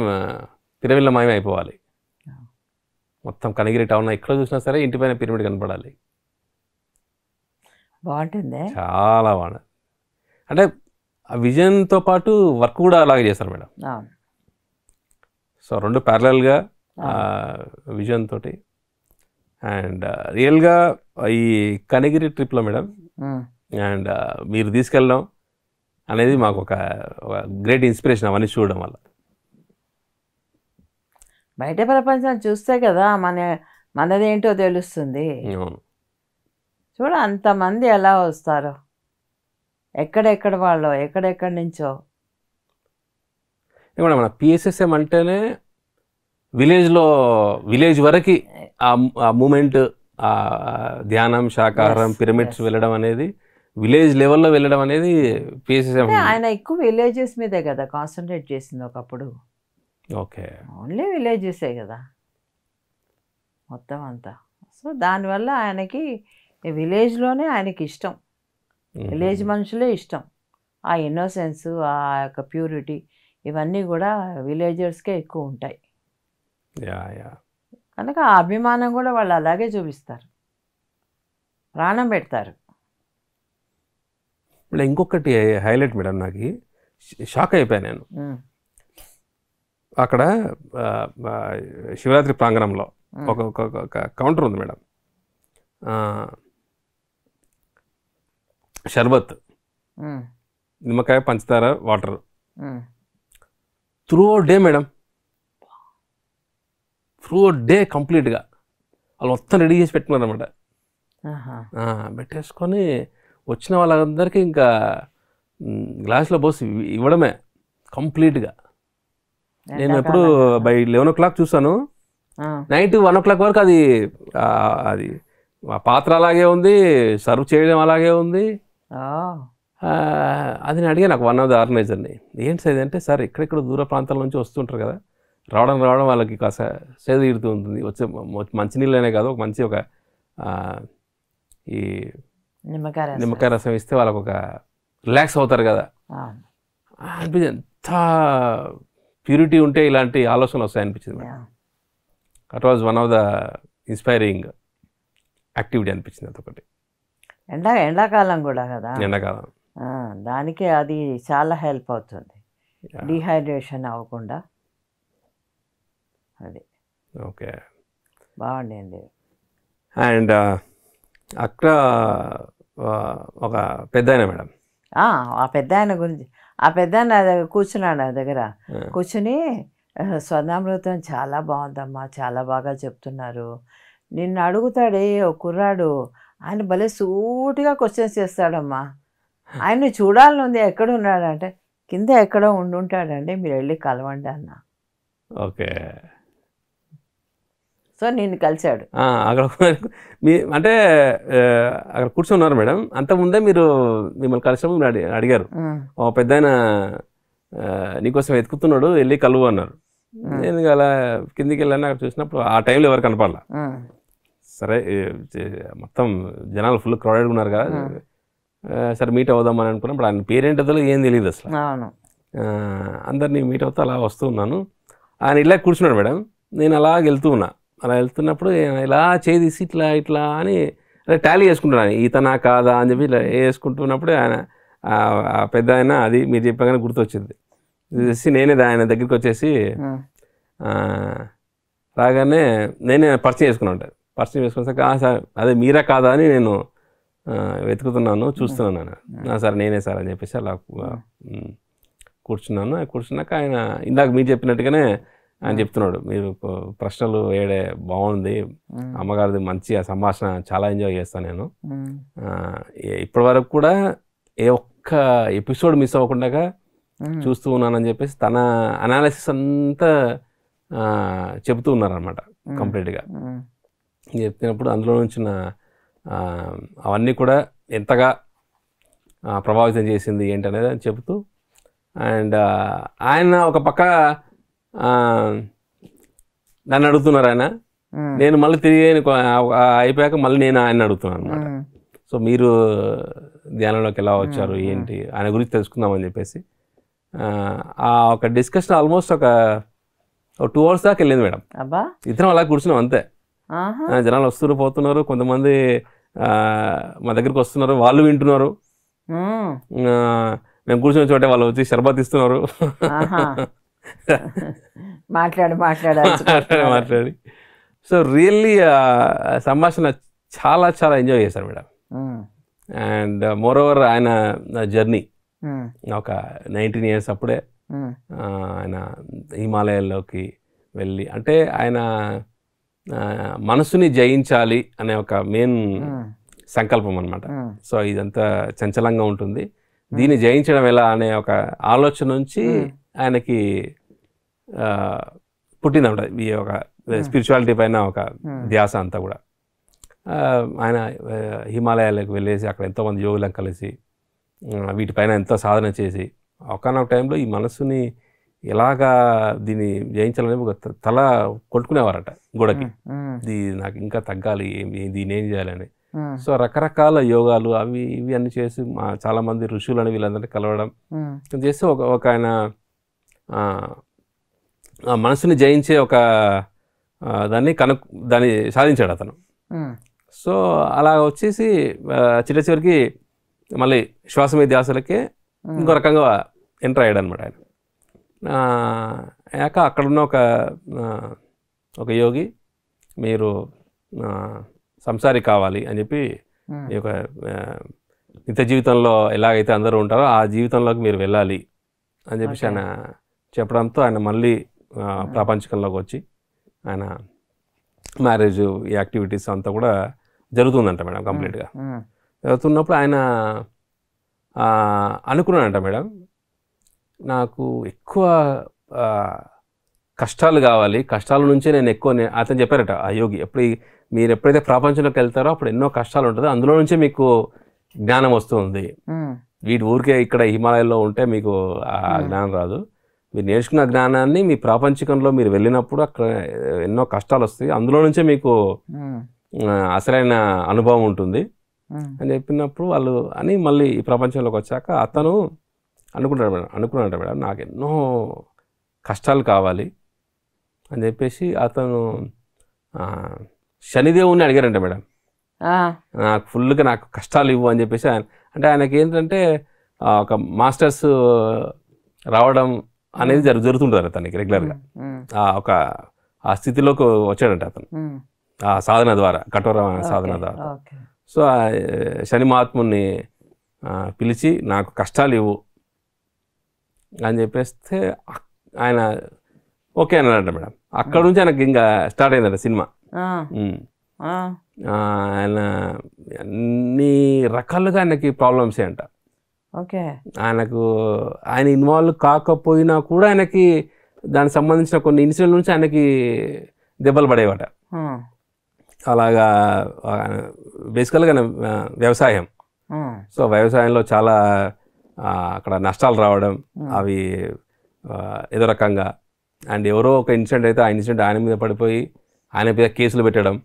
పిరమిడ్ల మాయమే అయిపోవాలి మొత్తం కనగిరి టౌన్ ఎక్కడ చూసినా సరే ఇంటిపైన పిరమిడ్ కనపడాలి బాగుంటుంది చాలా బాగుంటుంది అంటే ఆ విజన్తో పాటు వర్క్ కూడా అలాగే చేస్తారు మేడం సో రెండు ప్యారలల్గా విజన్ తోటి అండ్ రియల్గా ఈ కనగిరి ట్రిప్లో మేడం అండ్ మీరు తీసుకెళ్ళడం అనేది మాకు ఒక గ్రేట్ ఇన్స్పిరేషన్ అవన్నీ చూడడం వల్ల బయట ప్రపంచం చూస్తే కదా మన మనదేంటో తెలుస్తుంది చూడ అంతమంది ఎలా వస్తారో ఎక్కడెక్కడ వాళ్ళు ఎక్కడెక్కడి నుంచో మన పిఎస్ఎస్ఎం అంటేనే విలేజ్లో విలేజ్ వరకు ఆ మూమెంట్ ధ్యానం శాకాహారం పిరమిడ్స్ వెళ్ళడం అనేది విలేజ్ లెవెల్లో వెళ్ళడం అనేది ఆయన ఎక్కువ విలేజెస్ మీదే కదా కాన్సన్ట్రేట్ చేసింది ఒకప్పుడు ఓకే ఓన్లీ విలేజెసే కదా మొత్తం అంతా సో దానివల్ల ఆయనకి విలేజ్లోనే ఆయనకి ఇష్టం విలేజ్ మనుషులే ఇష్టం ఆ ఇన్నోసెన్స్ ఆ యొక్క ప్యూరిటీ ఇవన్నీ కూడా విలేజర్స్కే ఎక్కువ ఉంటాయి కనుక ఆ అభిమానం కూడా వాళ్ళు అలాగే చూపిస్తారు ప్రాణం పెడతారు ఇప్పుడు ఇంకొకటి హైలైట్ మేడం నాకు షాక్ అయిపోయాను నేను అక్కడ శివరాత్రి ప్రాంగణంలో ఒక ఒక కౌంటర్ ఉంది మేడం షర్బత్ నిమ్మకాయ పంచదార water through day madam through day కంప్లీట్గా వాళ్ళు మొత్తం రెడీ చేసి పెట్టుకున్నారు అనమాట పెట్టేసుకొని వచ్చిన వాళ్ళందరికీ ఇంకా గ్లాస్లో పోసి ఇవ్వడమే కంప్లీట్గా నేను ఎప్పుడు బై లెవెన్ ఓ క్లాక్ చూసాను నైట్ వన్ ఓ క్లాక్ వరకు అది అది పాత్ర అలాగే ఉంది సర్వ్ చేయడం అలాగే ఉంది అది నేను అడిగాను నాకు వన్ ఆఫ్ ద ఆర్గనైజర్ని ఏంటి సార్ ఇదంటే సార్ ఇక్కడెక్కడ దూర ప్రాంతాల నుంచి వస్తుంటారు కదా రావడం రావడం వాళ్ళకి కాస్త సేద తీరుతూ ఉంటుంది వచ్చే మంచినీళ్ళనే కాదు ఒక మంచి ఒక ఈ నిమ్మకాయ నిమ్మకాయ రసం ఇస్తే వాళ్ళకు ఒక రిలాక్స్ అవుతారు కదా అనిపించింది ఎంత ప్యూరిటీ ఉంటే ఇలాంటి ఆలోచనలు వస్తాయి అనిపించింది it was one of the inspiring activity అనిపించింది అదొకటి ఎండా ఎండాకాలం కూడా కదా ఎండాకాలం దానికి అది చాలా హెల్ప్ అవుతుంది డిహైడ్రేషన్ అవ్వకుండా అది ఓకే బాగుండేయండి అండ్ అక్కడ ఒక పెద్ద మేడం ఆ పెద్ద ఆయన గురించి ఆ పెద్ద ఆయన కూర్చున్నాడు ఆ దగ్గర కూర్చుని స్వర్ణామృతం చాలా బాగుందమ్మా చాలా బాగా చెప్తున్నారు నిన్ను అడుగుతాడే ఓ కుర్రాడు ఆయన భలే సూటిగా క్వశ్చన్స్ చేస్తాడమ్మా ఆయన్ని చూడాలని ఉంది ఎక్కడ ఉన్నాడంటే కింద ఎక్కడో ఉండుంటాడండి మీరు వెళ్ళి కలవండి అన్న ఓకే సో నిన్ను కలిశాడు అక్కడ మీ అంటే అక్కడ కూర్చున్నారు మేడం అంతకుముందే మీరు మిమ్మల్ని కలిసి అడిగారు పెద్ద ఆయన నీకోసం వెతుకుతున్నాడు వెళ్ళి కలువు అన్నారు నేను అలా కిందికి వెళ్ళాను అక్కడ చూసినప్పుడు ఆ టైంలో ఎవరు కనపడాల సరే మొత్తం జనాలు ఫుల్ క్రౌడెడ్ ఉన్నారు కదా సరే మీట్ అని అనుకున్నప్పుడు ఆయన పేరేంటో ఏం తెలియదు అసలు అందరినీ మీట్ అవుతా అలా వస్తూ ఉన్నాను ఆయన ఇలా కూర్చున్నాడు మేడం నేను అలా వెళ్తూ ఉన్నా అలా వెళ్తున్నప్పుడు ఇలా చేసి ఇట్లా ఇట్లా అని అదే టాలీ చేసుకుంటున్నాను ఈతనా కాదా అని చెప్పి ఇలా వేసుకుంటున్నప్పుడు ఆయన పెద్ద ఆయన అది మీరు చెప్పగానే గుర్తొచ్చింది చేసి నేనే ఆయన దగ్గరికి వచ్చేసి రాగానే నేనే పరిచయం చేసుకున్నా ఉంటాను పరిచయం చేసుకున్నాక సార్ అదే మీరా కాదా అని నేను వెతుకుతున్నాను చూస్తున్నాను సార్ నేనే సార్ అని చెప్పేసి అలా కూర్చున్నాను కూర్చున్నాక ఆయన ఇందాక మీరు చెప్పినట్టుగానే అని చెప్తున్నాడు మీరు ప్రశ్నలు వేడే బాగుంది అమ్మగారిది మంచి ఆ సంభాషణ చాలా ఎంజాయ్ చేస్తాను నేను ఇప్పటి వరకు కూడా ఏ ఒక్క ఎపిసోడ్ మిస్ అవ్వకుండా చూస్తూ ఉన్నానని చెప్పేసి తన అనాలిసిస్ అంతా చెబుతూ ఉన్నారనమాట కంప్లీట్గా చెప్పినప్పుడు అందులో నుంచి అవన్నీ కూడా ఎంతగా ప్రభావితం చేసింది ఏంటనేది అని చెబుతూ అండ్ ఆయన ఒక పక్క నన్ను అడుగుతున్నారు ఆయన నేను మళ్ళీ తిరిగి అయిపోయాక మళ్ళీ నేను ఆయన అడుగుతున్నాను అనమాట సో మీరు ధ్యానంలోకి ఎలా వచ్చారు ఏంటి ఆయన గురించి తెలుసుకుందామని చెప్పేసి ఆ ఒక డిస్కషన్ ఆల్మోస్ట్ ఒక టూ అవర్స్ దాకా వెళ్ళింది మేడం ఇద్దరం అలా కూర్చున్నాం అంతే జనాలు వస్తున్నారు పోతున్నారు కొంతమంది మా దగ్గరికి వస్తున్నారు వాళ్ళు వింటున్నారు మేము కూర్చున్న చోటే వాళ్ళు వచ్చి శర్బత్ ఇస్తున్నారు మాట్లాడు మాట్లాడాలి మాట్లాడి సో రియల్లీ సంభాషణ చాలా చాలా ఎంజాయ్ చేశారు madam and more uh, over ఆయన జర్నీ ఒక నైన్టీన్ ఇయర్స్ అప్పుడే ఆయన హిమాలయాల్లోకి వెళ్ళి అంటే ఆయన మనసుని జయించాలి అనే ఒక మెయిన్ సంకల్పం అనమాట సో ఇదంతా చంచలంగా ఉంటుంది దీన్ని జయించడం ఎలా అనే ఒక ఆలోచన నుంచి ఆయనకి పుట్టిందన్నమాట ఈ ఒక స్పిరిచువాలిటీ పైన ఒక ధ్యాస అంతా కూడా ఆయన హిమాలయాలకు వెళ్ళేసి అక్కడ ఎంతోమంది యోగులను కలిసి వీటిపైన ఎంతో సాధన చేసి ఒకనొక టైంలో ఈ మనస్సుని ఎలాగా దీన్ని జయించాలని ఒక తల కొట్టుకునేవారట గోడకి ఇది నాకు ఇంకా తగ్గాలి దీని ఏం చేయాలని సో రకరకాల యోగాలు అవి ఇవి అన్ని చేసి మా చాలా మంది ఋషులని వీళ్ళందరినీ కలవడం చేస్తే ఒక ఒక ఆయన మనసుని జయించే ఒక దాన్ని కను దాన్ని సాధించాడు అతను సో అలా వచ్చేసి చిట్ట చివరికి మళ్ళీ శ్వాస మీద ధ్యాసలకే ఇంకో రకంగా ఎంటర్ అయ్యాడు అనమాట ఆయన యాక అక్కడున్న ఒక ఒక యోగి మీరు సంసారి కావాలి అని చెప్పి ఈ యొక్క నిత్య జీవితంలో ఎలాగైతే అందరూ ఉంటారో ఆ జీవితంలోకి మీరు వెళ్ళాలి అని చెప్పేసి ఆయన చెప్పడంతో ఆయన మళ్ళీ ప్రాపంచికంలోకి వచ్చి ఆయన మ్యారేజ్ యాక్టివిటీస్ అంతా కూడా జరుగుతుందంట మేడం కంప్లీట్గా జరుగుతున్నప్పుడు ఆయన అనుకున్నానంట మేడం నాకు ఎక్కువ కష్టాలు కావాలి కష్టాల నుంచే నేను ఎక్కువ అతను చెప్పారట ఆ యోగి ఎప్పుడు మీరు ఎప్పుడైతే ప్రపంచంలోకి వెళ్తారో అప్పుడు ఎన్నో కష్టాలు ఉంటుందో అందులో నుంచే మీకు జ్ఞానం వస్తుంది వీటి ఊరికే ఇక్కడ హిమాలయాల్లో ఉంటే మీకు ఆ జ్ఞానం రాదు మీరు నేర్చుకున్న జ్ఞానాన్ని మీ ప్రాపంచికంలో మీరు వెళ్ళినప్పుడు అక్కడ ఎన్నో కష్టాలు వస్తాయి అందులో నుంచే మీకు అసలైన అనుభవం ఉంటుంది అని చెప్పినప్పుడు వాళ్ళు అని మళ్ళీ ఈ ప్రపంచంలోకి వచ్చాక అతను అనుకున్నాడు మేడం అనుకున్నాడు మేడం నాకు ఎన్నో కష్టాలు కావాలి అని చెప్పేసి అతను శనిదేవుని అడిగారంట మేడం నాకు ఫుల్గా నాకు కష్టాలు ఇవ్వు అని చెప్పేసి ఆయన అంటే ఆయనకి ఏంటంటే ఒక మాస్టర్స్ రావడం అనేది జరుగు జరుగుతుంటుంది అతనికి రెగ్యులర్గా ఒక ఆ స్థితిలోకి వచ్చాడంట అతను ఆ సాధన ద్వారా కఠోర సాధన ద్వారా సో ఆ శని మహాత్ముని పిలిచి నాకు కష్టాలు ఇవ్వు అని చెప్పేస్తే ఆయన ఓకే అన్నాడంట మేడం అక్కడ నుంచి ఆయనకి ఇంకా స్టార్ట్ అయిందంట సినిమా ఆయన అన్ని రకాలుగా ఆయనకి ప్రాబ్లమ్స్ అంట ఓకే ఆయనకు ఆయన ఇన్వాల్వ్ కాకపోయినా కూడా ఆయనకి దానికి సంబంధించిన కొన్ని ఇన్సిడెంట్ నుంచి ఆయనకి దెబ్బలు పడేవాట అలాగా బేసికల్గా వ్యవసాయం సో వ్యవసాయంలో చాలా అక్కడ నష్టాలు రావడం అవి ఏదో రకంగా అండ్ ఎవరో ఒక ఇన్సిడెంట్ అయితే ఆ ఇన్సిడెంట్ ఆయన మీద పడిపోయి ఆయన మీద కేసులు పెట్టడం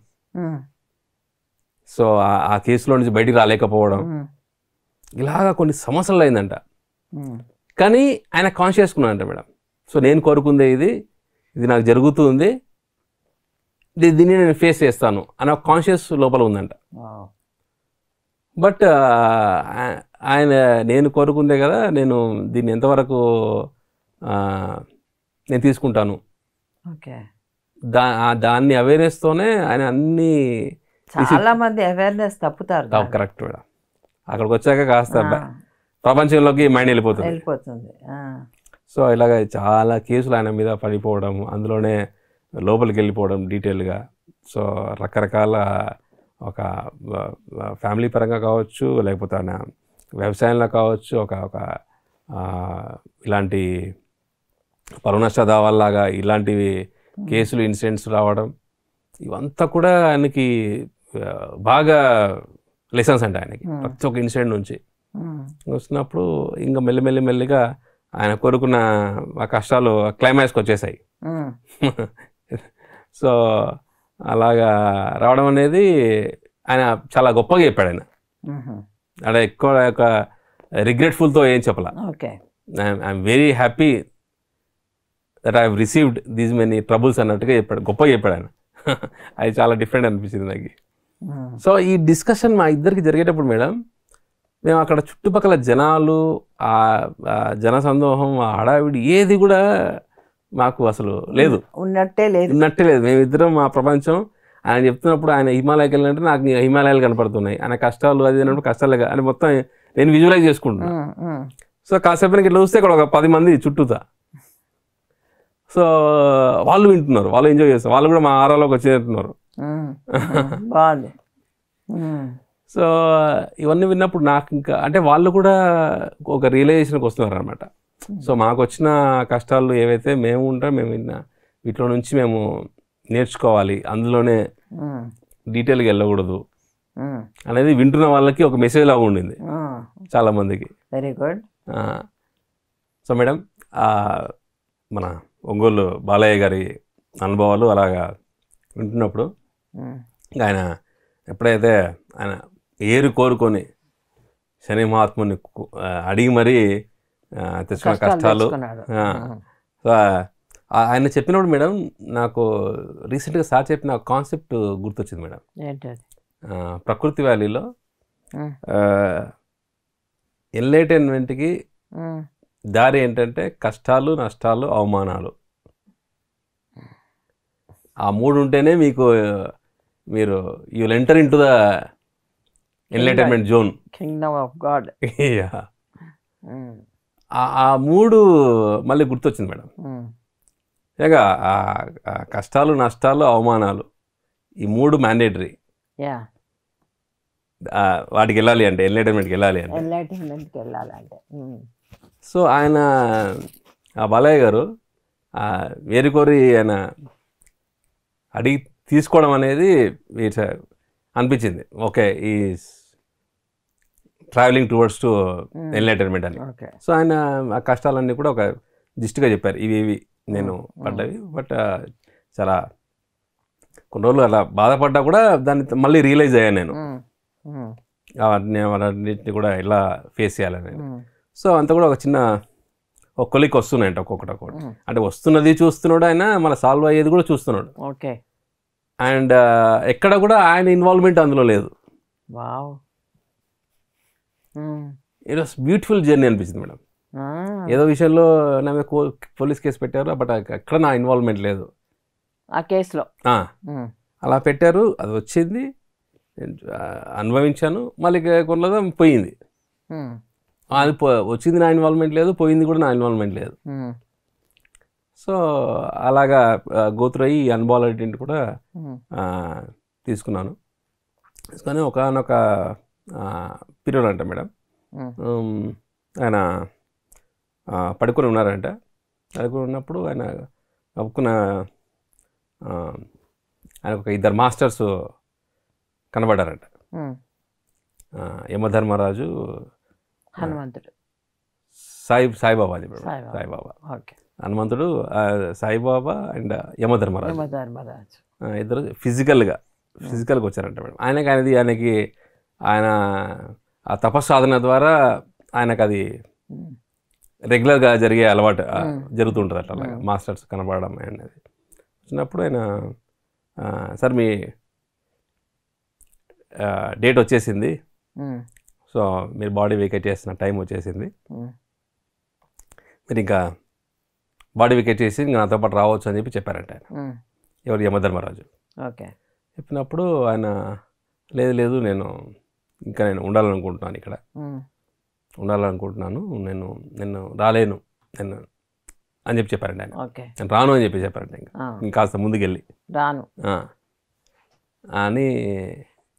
సో ఆ కేసులో నుంచి బయటికి రాలేకపోవడం ఇలాగా కొన్ని సమస్యలు అయిందంట కానీ ఆయన కాన్షియస్ చేసుకున్నానంట మేడం సో నేను కోరుకుందే ఇది ఇది నాకు జరుగుతుంది దీన్ని నేను ఫేస్ చేస్తాను ఒక కాన్షియస్ లోపల ఉందంట బట్ ఆయన నేను కోరుకుందే కదా నేను దీన్ని ఎంతవరకు నేను తీసుకుంటాను దా దాన్ని అవేర్నెస్తోనే ఆయన అన్ని చాలా మంది అవేర్నెస్ తప్పుతారు కరెక్ట్ మేడం అక్కడికి వచ్చాక కాస్త ప్రపంచంలోకి మైండ్ వెళ్ళిపోతుంది వెళ్ళిపోతుంది సో ఇలాగ చాలా కేసులు ఆయన మీద పడిపోవడం అందులోనే లోపలికి వెళ్ళిపోవడం డీటెయిల్గా సో రకరకాల ఒక ఫ్యామిలీ పరంగా కావచ్చు లేకపోతే ఆయన వ్యవసాయంలో కావచ్చు ఒక ఒక ఇలాంటి పరునష్ట దావాల్లాగా ఇలాంటివి కేసులు ఇన్సిడెంట్స్ రావడం ఇవంతా కూడా ఆయనకి బాగా లెసన్స్ అంటే ఆయనకి hmm. ప్రతి ఒక్క ఇన్సిడెంట్ నుంచి hmm. వస్తున్నప్పుడు ఇంకా మెల్లి మెల్లిగా ఆయన కోరుకున్న ఆ కష్టాలు క్లైమాక్స్కి వచ్చేసాయి సో hmm. అలాగా రావడం అనేది ఆయన చాలా గొప్పగా చెప్పాడు ఆయన అంటే ఎక్కువ ఒక రిగ్రెట్ఫుల్తో ఏం చెప్పలా I'm very happy that I received these many troubles అన్నట్టుగా చెప్పాడు గొప్పగా చెప్పాడు ఆయన అది చాలా డిఫరెంట్ అనిపించింది నాకు Hmm. సో ఈ డిస్కషన్ మా ఇద్దరికి జరిగేటప్పుడు మేడం మేము అక్కడ చుట్టుపక్కల జనాలు ఆ జన ఆ హడావిడి ఏది కూడా మాకు అసలు లేదు ఉన్నట్టే లేదు ఉన్నట్టే లేదు మేమిద్దరం మా ప్రపంచం ఆయన చెప్తున్నప్పుడు ఆయన హిమాలయాకి వెళ్ళినట్టు నాకు హిమాలయాలు కనపడుతున్నాయి ఆయన కష్టాలు అది అన్నప్పుడు కష్టాలు అని మొత్తం నేను విజువలైజ్ చేసుకుంటున్నాను hmm, hmm. సో కాసేపు ఇట్లా చూస్తే ఇక్కడ ఒక పది మంది చుట్టూతా సో వాళ్ళు వింటున్నారు వాళ్ళు ఎంజాయ్ చేస్తారు వాళ్ళు కూడా మా ఆరాలోకి వచ్చేస్తున్నారు బాగుంది సో ఇవన్నీ విన్నప్పుడు నాకు ఇంకా అంటే వాళ్ళు కూడా ఒక రియలైజేషన్కి వస్తున్నారు అనమాట సో మాకు వచ్చిన కష్టాలు ఏవైతే మేము ఉంటాం మేము వీటిలో నుంచి మేము నేర్చుకోవాలి అందులోనే డీటెయిల్గా వెళ్ళకూడదు అనేది వింటున్న వాళ్ళకి ఒక మెసేజ్ లాగా ఉండింది చాలా మందికి వెరీ గుడ్ సో మేడం మన ఒంగోలు బాలయ్య గారి అనుభవాలు అలాగా వింటున్నప్పుడు ఆయన ఎప్పుడైతే ఆయన ఏరు కోరుకొని శని మహాత్ముని అడిగి మరీ తెచ్చుకున్న కష్టాలు ఆయన చెప్పినప్పుడు మేడం నాకు రీసెంట్గా సార్ చెప్పిన కాన్సెప్ట్ గుర్తొచ్చింది మేడం ప్రకృతి వ్యాలీలో ఎన్లైటైన్మెంట్కి దారి ఏంటంటే కష్టాలు నష్టాలు అవమానాలు ఆ మూడు ఉంటేనే మీకు మీరు you enter in to the enlightenment zone kingdom of God ఆ మూడు మళ్ళీ గుర్తొచ్చింది మేడం hmm. ఇక కష్టాలు నష్టాలు అవమానాలు ఈ మూడు మ్యాండేటరీ వాటికి వెళ్ళాలి అంటే ఎన్లైటన్మెంట్కి వెళ్ళాలి అంటే ఎన్లైటన్మెంట్కి hmm. సో ఆయన ఆ బాలయ్య గారు వేరుకోరి ఆయన అడిగి తీసుకోవడం అనేది ఇట్స్ అనిపించింది ఓకే ఈ ట్రావెలింగ్ టువర్డ్స్ టు ఎంటర్టైన్మెంట్ అని సో ఆయన ఆ కష్టాలన్నీ కూడా ఒక దిష్టిగా చెప్పారు ఇవి ఇవి నేను hmm. Hmm. పడ్డవి బట్ చాలా కొన్ని రోజులు అలా బాధపడ్డా కూడా దాన్ని మళ్ళీ రియలైజ్ అయ్యాను నేను hmm. వాటిని కూడా ఇలా ఫేస్ చేయాలని సో అంత కూడా ఒక చిన్న ఒక కొలికి వస్తున్నాయంట ఒక్కొక్కటి ఒక్కొక్కటి అంటే వస్తున్నది చూస్తున్నాడు ఆయన మళ్ళీ సాల్వ్ అయ్యేది కూడా చూస్తున్నాడు ఓకే అండ్ ఎక్కడ కూడా ఆయన ఇన్వాల్వ్మెంట్ అందులో లేదు ఇట్ వాస్ బ్యూటిఫుల్ జర్నీ అనిపించింది మేడం ఏదో విషయంలో నా పోలీస్ కేసు పెట్టారు బట్ అక్కడ నా ఇన్వాల్వ్మెంట్ లేదు ఆ కేసులో అలా పెట్టారు అది వచ్చింది అనుభవించాను మళ్ళీ కొనలేదు పోయింది అది వచ్చింది నా ఇన్వాల్వ్మెంట్ లేదు పోయింది కూడా నా ఇన్వాల్వ్మెంట్ లేదు సో అలాగా గోత్ర అయ్యి అన్బాలర్టీని కూడా తీసుకున్నాను తీసుకొని ఒకనొక పీరియడ్ అంట మేడం ఆయన పడుకొని ఉన్నారంట పడుకొని ఉన్నప్పుడు ఆయన ఒప్పుకున్న ఆయన ఒక ఇద్దరు మాస్టర్స్ కనబడ్డారంట Yamadharmaraju Hanumanthudu Sai Saibaba madam Saibaba okay Hanumanthudu Saibaba and Yamadharmaraju Yamadharmaraju ఇద్దరు ఫిజికల్గా ఫిజికల్గా వచ్చారంట మేడం ఆయనకి ఆయనది ఆయనకి ఆయన ఆ తపస్సాధన ద్వారా ఆయనకు అది రెగ్యులర్గా జరిగే అలవాటు జరుగుతుంటుంది అట్లా మాస్టర్స్ కనబడడం అనేది వచ్చినప్పుడు ఆయన సార్ మీ డేట్ వచ్చేసింది సో మీరు బాడీ వేకేట్ చేసిన టైం వచ్చేసింది మీరు ఇంకా బాడీ వికెట్ చేసి ఇంకా నాతో పాటు రావచ్చు అని చెప్పి చెప్పారంట ఆయన ఎవరు యమధర్మరాజు ఓకే చెప్పినప్పుడు ఆయన లేదు లేదు నేను ఇంకా నేను ఉండాలనుకుంటున్నాను ఇక్కడ ఉండాలనుకుంటున్నాను నేను నేను రాలేను నేను అని చెప్పి చెప్పారండి ఆయన నేను రాను అని చెప్పి చెప్పారంట ఇంకా ఇంకా కాస్త ముందుకెళ్ళి రాను అని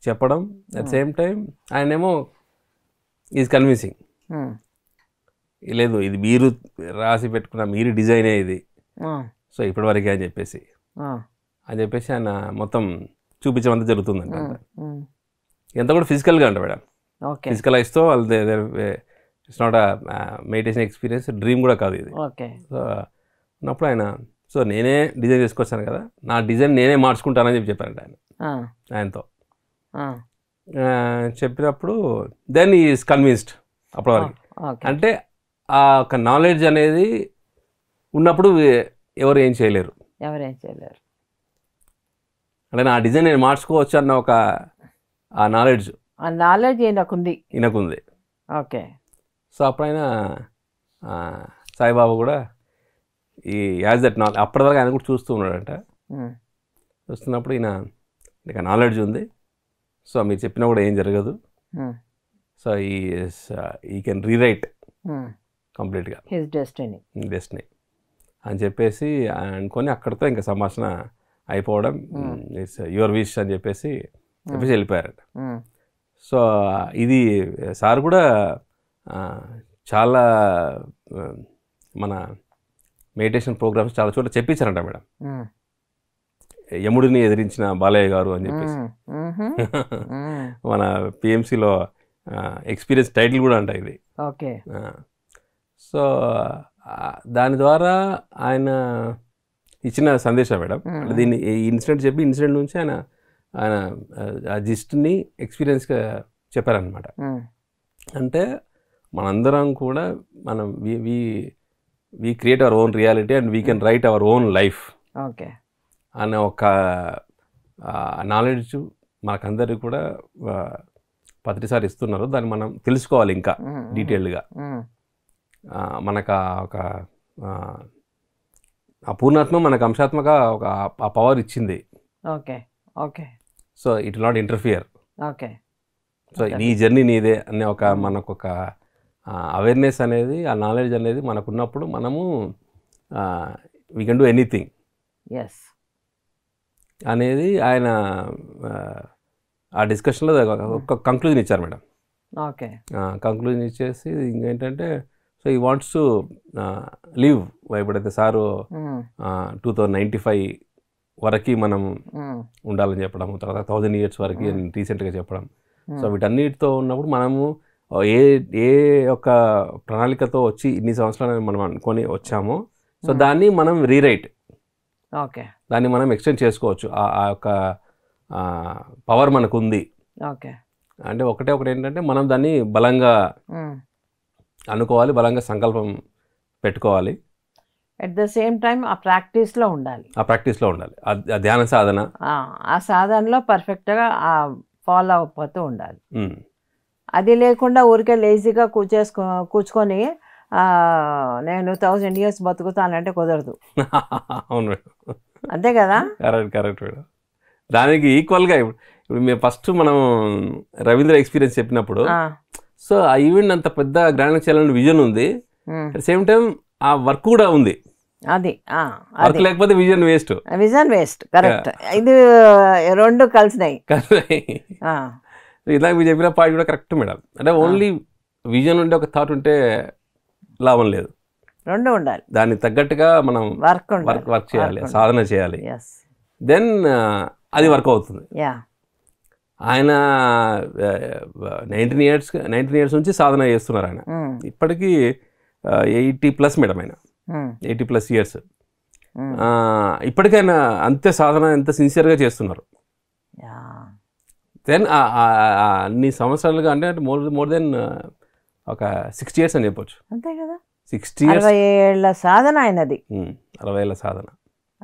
చెప్పడం అట్ సేమ్ టైం ఆయనేమో ఈజ్ కన్విన్సింగ్ లేదు ఇది మీరు రాసి పెట్టుకున్న మీరు డిజైనే ఇది సో ఇప్పటి వరకే అని చెప్పేసి అని చెప్పేసి ఆయన మొత్తం చూపించడం జరుగుతుంది జరుగుతుందంట ఎంత కూడా ఫిజికల్గా అంట మేడం ఫిజికలైజ్తో వాళ్ళు it's not a meditation experience dream కూడా కాదు ఇది సో ఉన్నప్పుడు ఆయన సో నేనే డిజైన్ చేసుకొచ్చాను కదా నా డిజైన్ నేనే మార్చుకుంటానని చెప్పి చెప్పారంట ఆయన ఆయనతో చెప్పినప్పుడు దెన్ ఈజ్ కన్విన్స్డ్ అప్పటివరకు అంటే ఆ యొక్క నాలెడ్జ్ అనేది ఉన్నప్పుడు ఎవరు ఏం చేయలేరు ఎవరు ఏం చేయలేరు అంటే నా డిజైన్ నేను మార్చుకోవచ్చు అన్న ఒక ఆ నాలెడ్జ్ ఆ నాలెడ్జ్ ఈయనకుంది ఈయనకుంది ఓకే సో అప్పుడైనా సాయిబాబా కూడా ఈ యాజ్ దట్ నాలెడ్జ్ అప్పటివరకు ఆయన కూడా చూస్తూ ఉన్నాడంట చూస్తున్నప్పుడు ఈయన ఇక నాలెడ్జ్ ఉంది సో మీరు చెప్పినా కూడా ఏం జరగదు so he can rewrite completely his destiny destiny అని చెప్పేసి అనుకొని అక్కడితో ఇంకా సంభాషణ అయిపోవడం ఇట్స్ యువర్ విష్ అని చెప్పేసి hmm. చెప్పేసి వెళ్ళిపోయారట hmm. సో ఇది సార్ కూడా చాలా మన మెడిటేషన్ ప్రోగ్రామ్స్ చాలా చోట్ల చెప్పించారంట మేడం hmm. యముడిని ఎదిరించిన బాలయ్య గారు అని చెప్పేసి mm-hmm. మన పిఎంసిలో ఎక్స్పీరియన్స్ టైటిల్ కూడా అంట ఇది ఓకే సో దాని ద్వారా ఆయన ఇచ్చిన సందేశం మేడం దీన్ని ఇన్సిడెంట్ చెప్పి ఇన్సిడెంట్ నుంచి ఆయన ఆయన ఆ జిస్ట్ని ఎక్స్పీరియన్స్గా చెప్పారనమాట అంటే మనందరం కూడా మనం we we we create our own reality and we can write our own life okay అనే ఒక నాలెడ్జ్ మనకందరికి కూడా పత్రిసారి ఇస్తున్నారు దాన్ని మనం తెలుసుకోవాలి ఇంకా డీటెయిల్డ్గా మనకు ఒక ఆ మనకు అంశాత్మక ఒక ఆ పవర్ ఇచ్చింది okay okay so it not interfere okay so నీ జర్నీ నీదే అనే ఒక మనకు ఒక అవేర్నెస్ అనేది ఆ నాలెడ్జ్ అనేది మనకున్నప్పుడు మనము we can do anything yes అనేది ఆయన ఆ డిస్కషన్లో ఒక కంక్లూజన్ ఇచ్చారు మేడం ఓకే కంక్లూజన్ ఇచ్చేసి ఇంకేంటంటే so he wants to leave ఎప్పుడైతే sir two thousand ninety five వరకు మనం hmm. ఉండాలని hmm. చెప్పడం తర్వాత థౌజండ్ ఇయర్స్ వరకు అని రీసెంట్గా చెప్పడం సో వీటన్నిటితో ఉన్నప్పుడు మనము ఏ ఏ ఒక ప్రణాళికతో వచ్చి ఇన్ని సంవత్సరాలు మనం అనుకొని వచ్చామో సో hmm. దాన్ని మనం రీరైట్ ఓకే దాన్ని మనం ఎక్స్టెండ్ చేసుకోవచ్చు ఆ యొక్క పవర్ మనకు ఉంది ఓకే అంటే ఒకటే ఒకటి ఏంటంటే మనం దాన్ని బలంగా అనుకోవాలి బలంగా సంకల్పం పెట్టుకోవాలి అట్ ద సేమ్ టైం ఆ ప్రాక్టీస్లో ఉండాలి ఆ ప్రాక్టీస్లో ఉండాలి ఆ ధ్యాన సాధన ఆ సాధనలో పర్ఫెక్ట్గా ఆ ఫాలో అవ్వకపోతే ఉండాలి అది లేకుండా ఊరికే లేజీగా కూర్చేసుకో కూర్చుకొని నేను థౌజండ్ ఇయర్స్ బతుకుతానంటే కుదరదు అవును అంతే కదా కరెక్ట్ కరెక్ట్ మేడం దానికి ఈక్వల్గా ఇప్పుడు ఇప్పుడు మేము ఫస్ట్ మనం రవీంద్ర ఎక్స్పీరియన్స్ చెప్పినప్పుడు సో ఆ ఈవెంట్ అంత పెద్ద గ్రాండ్ చేయాలని విజన్ ఉంది అట్ సేమ్ టైం ఆ వర్క్ కూడా ఉంది అది వర్క్ లేకపోతే vision waste vision waste correct ఇది రెండు కలిసినాయి ఇలా మీరు చెప్పిన పాయింట్ కూడా కరెక్ట్ మేడం అంటే ఓన్లీ విజన్ ఉండే ఒక థాట్ ఉంటే లాభం లేదు రెండు ఉండాలి దానికి తగ్గట్టుగా మనం వర్క్ వర్క్ వర్క్ చేయాలి సాధన చేయాలి దెన్ అది వర్క్ అవుతుంది ఆయన నైన్టీన్ ఇయర్స్ నైన్టీన్ ఇయర్స్ నుంచి సాధన చేస్తున్నారు ఆయన ఇప్పటికీ ఎయిటీ ప్లస్ మేడం ఆయన ఎయిటీ ప్లస్ ఇయర్స్ ఇప్పటికైనా అంత సాధన ఎంత సిన్సియర్గా చేస్తున్నారు దెన్ అన్ని సంవత్సరాలుగా అంటే మోర్ మోర్ దెన్ ఒక సిక్స్టీ ఇయర్స్ అని చెప్పొచ్చు అంతే కదా సిక్స్టీ అరవై ఏళ్ళ సాధన ఆయనది అరవై ఏళ్ళ సాధన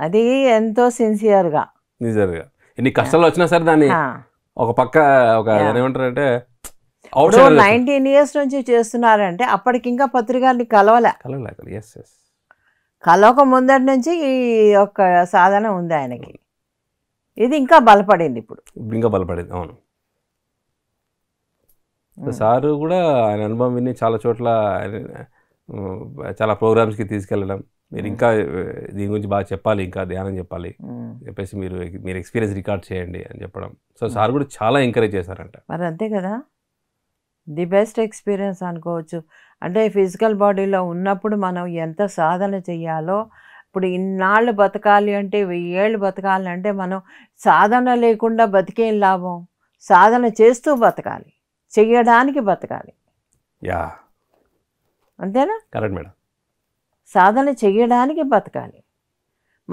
అది ఎంతో సిన్సియర్గా నిజంగా ఎన్ని కష్టాలు వచ్చినా సరే దాన్ని ఒక పక్క ఒక ఏమంటారంటే నైన్టీన్ ఇయర్స్ నుంచి చేస్తున్నారంటే అప్పటికి ఇంకా పత్రికల్ని కలవలే కలవలే ఎస్ ఎస్ కలవక ముందటి నుంచి ఈ యొక్క సాధన ఉంది ఆయనకి hmm. ఇది ఇంకా బలపడింది ఇప్పుడు ఇంకా బలపడింది అవును hmm. సారు కూడా ఆయన అనుభవం విని చాలా చోట్ల చాలా ప్రోగ్రామ్స్కి తీసుకెళ్ళడం మీరు ఇంకా దీని గురించి బాగా చెప్పాలి ఇంకా ధ్యానం చెప్పాలి చెప్పేసి మీరు మీరు ఎక్స్పీరియన్స్ రికార్డ్ చేయండి అని చెప్పడం సో సార్ కూడా చాలా ఎంకరేజ్ చేశారంట మరి అంతే కదా ది బెస్ట్ ఎక్స్పీరియన్స్ అనుకోవచ్చు అంటే ఫిజికల్ బాడీలో ఉన్నప్పుడు మనం ఎంత సాధన చేయాలో ఇప్పుడు ఇన్నాళ్ళు బతకాలి అంటే వెయ్యేళ్ళు బతకాలి అంటే మనం సాధన లేకుండా బతికేం లాభం సాధన చేస్తూ బతకాలి చెయ్యడానికి బతకాలి యా అంతేనా కరెక్ట్ మేడం సాధన చేయడానికి బతకాలి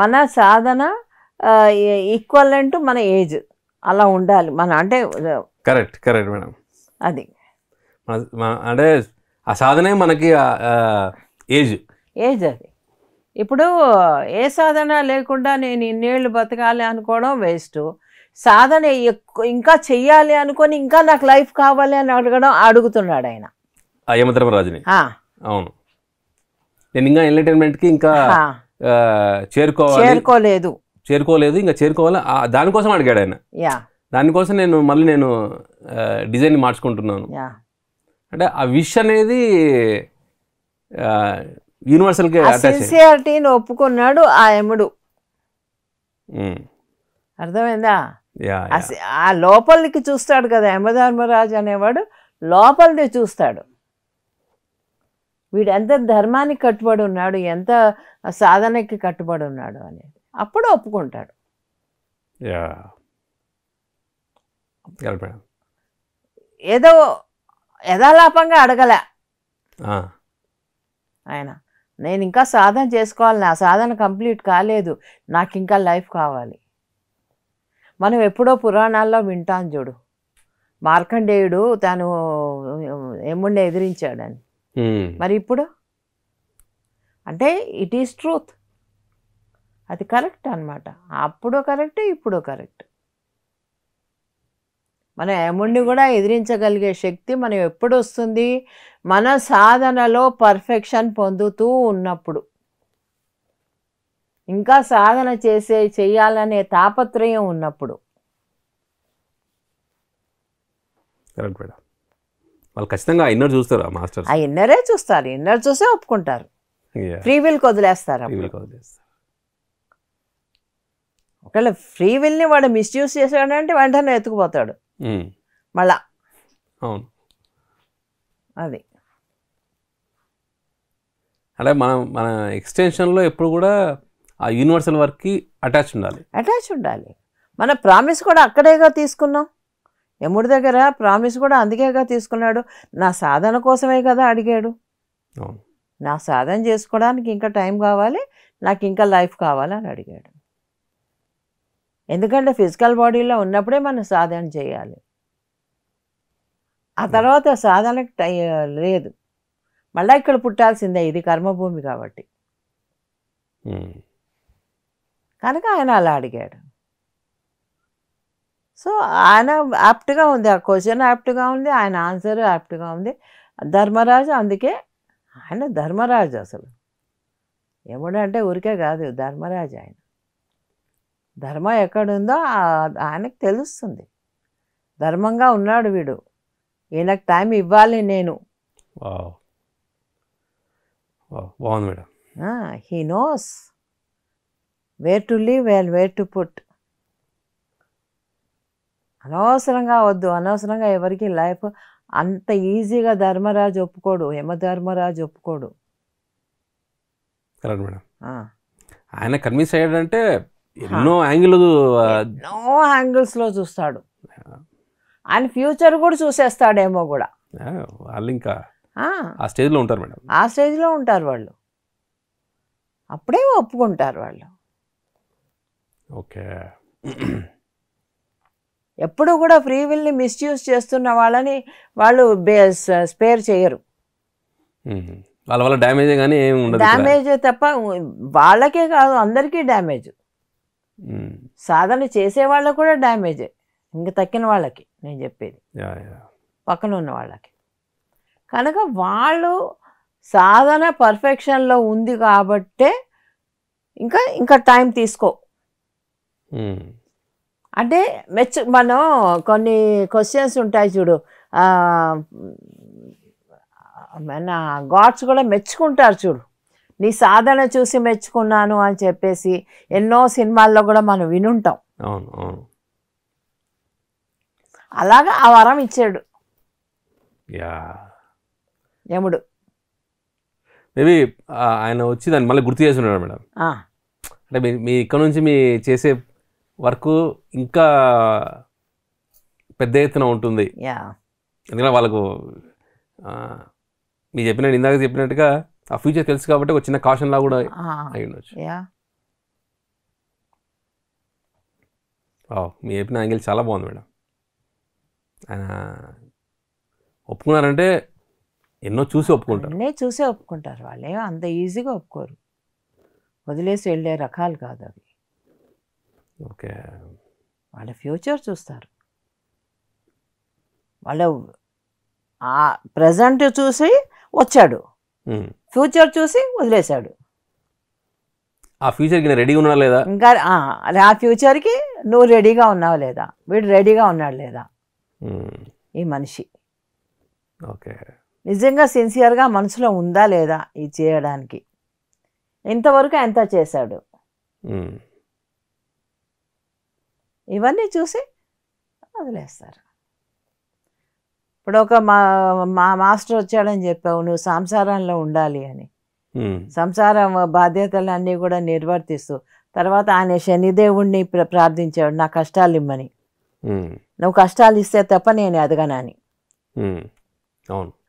మన సాధన ఈక్వల్ అంటూ మన ఏజ్ అలా ఉండాలి మన అంటే కరెక్ట్ కరెక్ట్ మేడం అది అంటే ఆ సాధనే మనకి ఏజ్ ఏజ్ అది ఇప్పుడు ఏ సాధన లేకుండా నేను ఇన్నేళ్ళు బతకాలి అనుకోవడం వేస్ట్ సాధన ఎక్కువ ఇంకా చెయ్యాలి అనుకొని ఇంకా నాకు లైఫ్ కావాలి అని అడగడం అడుగుతున్నాడు ఆయన యమధర్మరాజుని అవును నేను ఇంకా కి ఇంకా చేరుకోవాలి చేరుకోలేదు చేరుకోలేదు ఇంకా చేరుకోవాలి దానికోసం అడిగాడు ఆయన దానికోసం నేను మళ్ళీ నేను డిజైన్ మార్చుకుంటున్నాను అంటే ఆ విష్ అనేది యూనివర్సల్ సిన్సియారిటీని ఒప్పుకున్నాడు ఆ యముడు అర్థమైందా ఆ లోపలికి చూస్తాడు కదా యమధర్మరాజు అనేవాడు లోపలిని చూస్తాడు వీడు ఎంత ధర్మానికి కట్టుబడి ఉన్నాడు ఎంత సాధనకి కట్టుబడి ఉన్నాడు అనేది అప్పుడు ఒప్పుకుంటాడు ఏదో యథాలాపంగా అడగలే ఆయన నేను ఇంకా సాధన చేసుకోవాలి నా సాధన కంప్లీట్ కాలేదు నాకు ఇంకా లైఫ్ కావాలి మనం ఎప్పుడో పురాణాల్లో వింటాం చూడు మార్కండేయుడు తను ఏముండే ఎదిరించాడని మరి ఇప్పుడు అంటే ఇట్ ఈస్ ట్రూత్ అది కరెక్ట్ అనమాట అప్పుడు కరెక్ట్ ఇప్పుడు కరెక్ట్ మన ఏముండి కూడా ఎదిరించగలిగే శక్తి మనం ఎప్పుడు వస్తుంది మన సాధనలో పర్ఫెక్షన్ పొందుతూ ఉన్నప్పుడు ఇంకా సాధన చేసే చేయాలనే తాపత్రయం ఉన్నప్పుడు కరెక్ట్ మేడం వాళ్ళు ఖచ్చితంగా ఇన్నర్ చూస్తారు మాస్టర్ ఆ ఇన్నరే చూస్తారు ఇన్నర్ చూసే ఒప్పుకుంటారు ఫ్రీ విల్ వదిలేస్తారు ఒకవేళ ఫ్రీ విల్ని వాడు మిస్యూజ్ చేశాడంటే వెంటనే ఎత్తుకుపోతాడు hmm. మళ్ళా అవును అది అలా మనం మన ఎక్స్టెన్షన్లో ఎప్పుడు కూడా ఆ యూనివర్సల్ వర్క్కి అటాచ్ ఉండాలి అటాచ్ ఉండాలి మన ప్రామిస్ కూడా అక్కడేగా తీసుకున్నాం యముడి దగ్గర ప్రామిస్ కూడా అందుకేగా తీసుకున్నాడు నా సాధన కోసమే కదా అడిగాడు నా సాధన చేసుకోవడానికి ఇంకా టైం కావాలి నాకు ఇంకా లైఫ్ కావాలి అని అడిగాడు ఎందుకంటే ఫిజికల్ బాడీలో ఉన్నప్పుడే మనం సాధన చేయాలి ఆ తర్వాత సాధనకి టై లేదు మళ్ళీ ఇక్కడ పుట్టాల్సిందే ఇది కర్మభూమి కాబట్టి కనుక ఆయన అలా అడిగాడు సో ఆయన యాప్ట్గా ఉంది ఆ క్వశ్చన్ యాప్ట్గా ఉంది ఆయన ఆన్సర్ యాప్ట్గా ఉంది ధర్మరాజు అందుకే ఆయన ధర్మరాజు అసలు ఎవడంటే ఊరికే కాదు ధర్మరాజు ఆయన ధర్మం ఎక్కడుందో ఆయనకు తెలుస్తుంది ధర్మంగా ఉన్నాడు వీడు ఈయనకు టైం ఇవ్వాలి నేను he knows where to leave where where to put అనవసరంగా వద్దు అనవసరంగా ఎవరికి లైఫ్ అంత ఈజీగా ధర్మరాజు ఒప్పుకోడు యమధర్మరాజు ఒప్పుకోడు మేడం ఆయన కన్విన్స్ అయ్యాడంటే ఎన్నో యాంగిల్ ఎన్నో యాంగిల్స్లో చూస్తాడు ఆయన ఫ్యూచర్ కూడా చూసేస్తాడేమో కూడా వాళ్ళు ఇంకా ఆ స్టేజ్లో ఉంటారు మేడం ఆ స్టేజ్లో ఉంటారు వాళ్ళు అప్పుడే ఒప్పుకుంటారు వాళ్ళు ఓకే ఎప్పుడు కూడా ఫ్రీ విల్ని మిస్యూజ్ చేస్తున్న వాళ్ళని వాళ్ళు స్పేర్ చేయరు డ్యామేజ్ కానీ డ్యామేజ్ తప్ప వాళ్ళకే కాదు అందరికీ డ్యామేజ్ సాధన చేసే వాళ్ళకు కూడా డ్యామేజ్ ఇంక తక్కిన వాళ్ళకి నేను చెప్పేది పక్కన ఉన్న వాళ్ళకి కనుక వాళ్ళు సాధన పర్ఫెక్షన్లో ఉంది కాబట్టే ఇంకా ఇంకా టైం తీసుకో అంటే మెచ్చు మనం కొన్ని క్వశ్చన్స్ ఉంటాయి చూడు మన గాడ్స్ కూడా మెచ్చుకుంటారు చూడు నీ సాధన చూసి మెచ్చుకున్నాను అని చెప్పేసి ఎన్నో సినిమాల్లో కూడా మనం వినుంటాం అవును అవును అలాగా ఆ వరం ఇచ్చాడు యముడు మేబీ ఆయన వచ్చి దాన్ని మళ్ళీ గుర్తు ఉన్నాడు మేడం అంటే మీ ఇక్కడ నుంచి మీ చేసే వరకు ఇంకా పెద్ద ఎత్తున ఉంటుంది ఎందుకంటే వాళ్ళకు మీరు చెప్పిన ఇందాక చెప్పినట్టుగా ఆ ఫ్యూచర్ తెలుసు కాబట్టి ఒక చిన్న కాషన్ లా కూడా అయి ఉండొచ్చు మీ చెప్పిన యాంగిల్ చాలా బాగుంది మేడం ఆయన ఒప్పుకున్నారంటే ఎన్నో చూసి ఒప్పుకుంటారు అన్నీ చూసే ఒప్పుకుంటారు వాళ్ళు అంత ఈజీగా ఒప్పుకోరు వదిలేసి వెళ్ళే రకాలు కాదు అవి ఓకే వాళ్ళ ఫ్యూచర్ చూస్తారు వాళ్ళ ప్రజెంట్ చూసి వచ్చాడు ఫ్యూచర్ చూసి వదిలేశాడు ఆ ఫ్యూచర్కి రెడీగా ఉన్నా లేదా ఇంకా ఆ ఫ్యూచర్కి నువ్వు రెడీగా ఉన్నావు లేదా వీడు రెడీగా ఉన్నాడు లేదా ఈ మనిషి ఓకే నిజంగా సిన్సియర్గా మనసులో ఉందా లేదా ఇది చేయడానికి ఇంతవరకు ఎంత చేశాడు ఇవన్నీ చూసి వదిలేస్తారు ఇప్పుడు ఒక మా మా మాస్టర్ వచ్చాడని చెప్పావు నువ్వు సంసారంలో ఉండాలి అని సంసారం అన్నీ కూడా నిర్వర్తిస్తూ తర్వాత ఆయన శనిదేవుణ్ణి ప్రార్థించాడు నా కష్టాలు ఇమ్మని నువ్వు కష్టాలు ఇస్తే తప్ప నేను ఎదగనని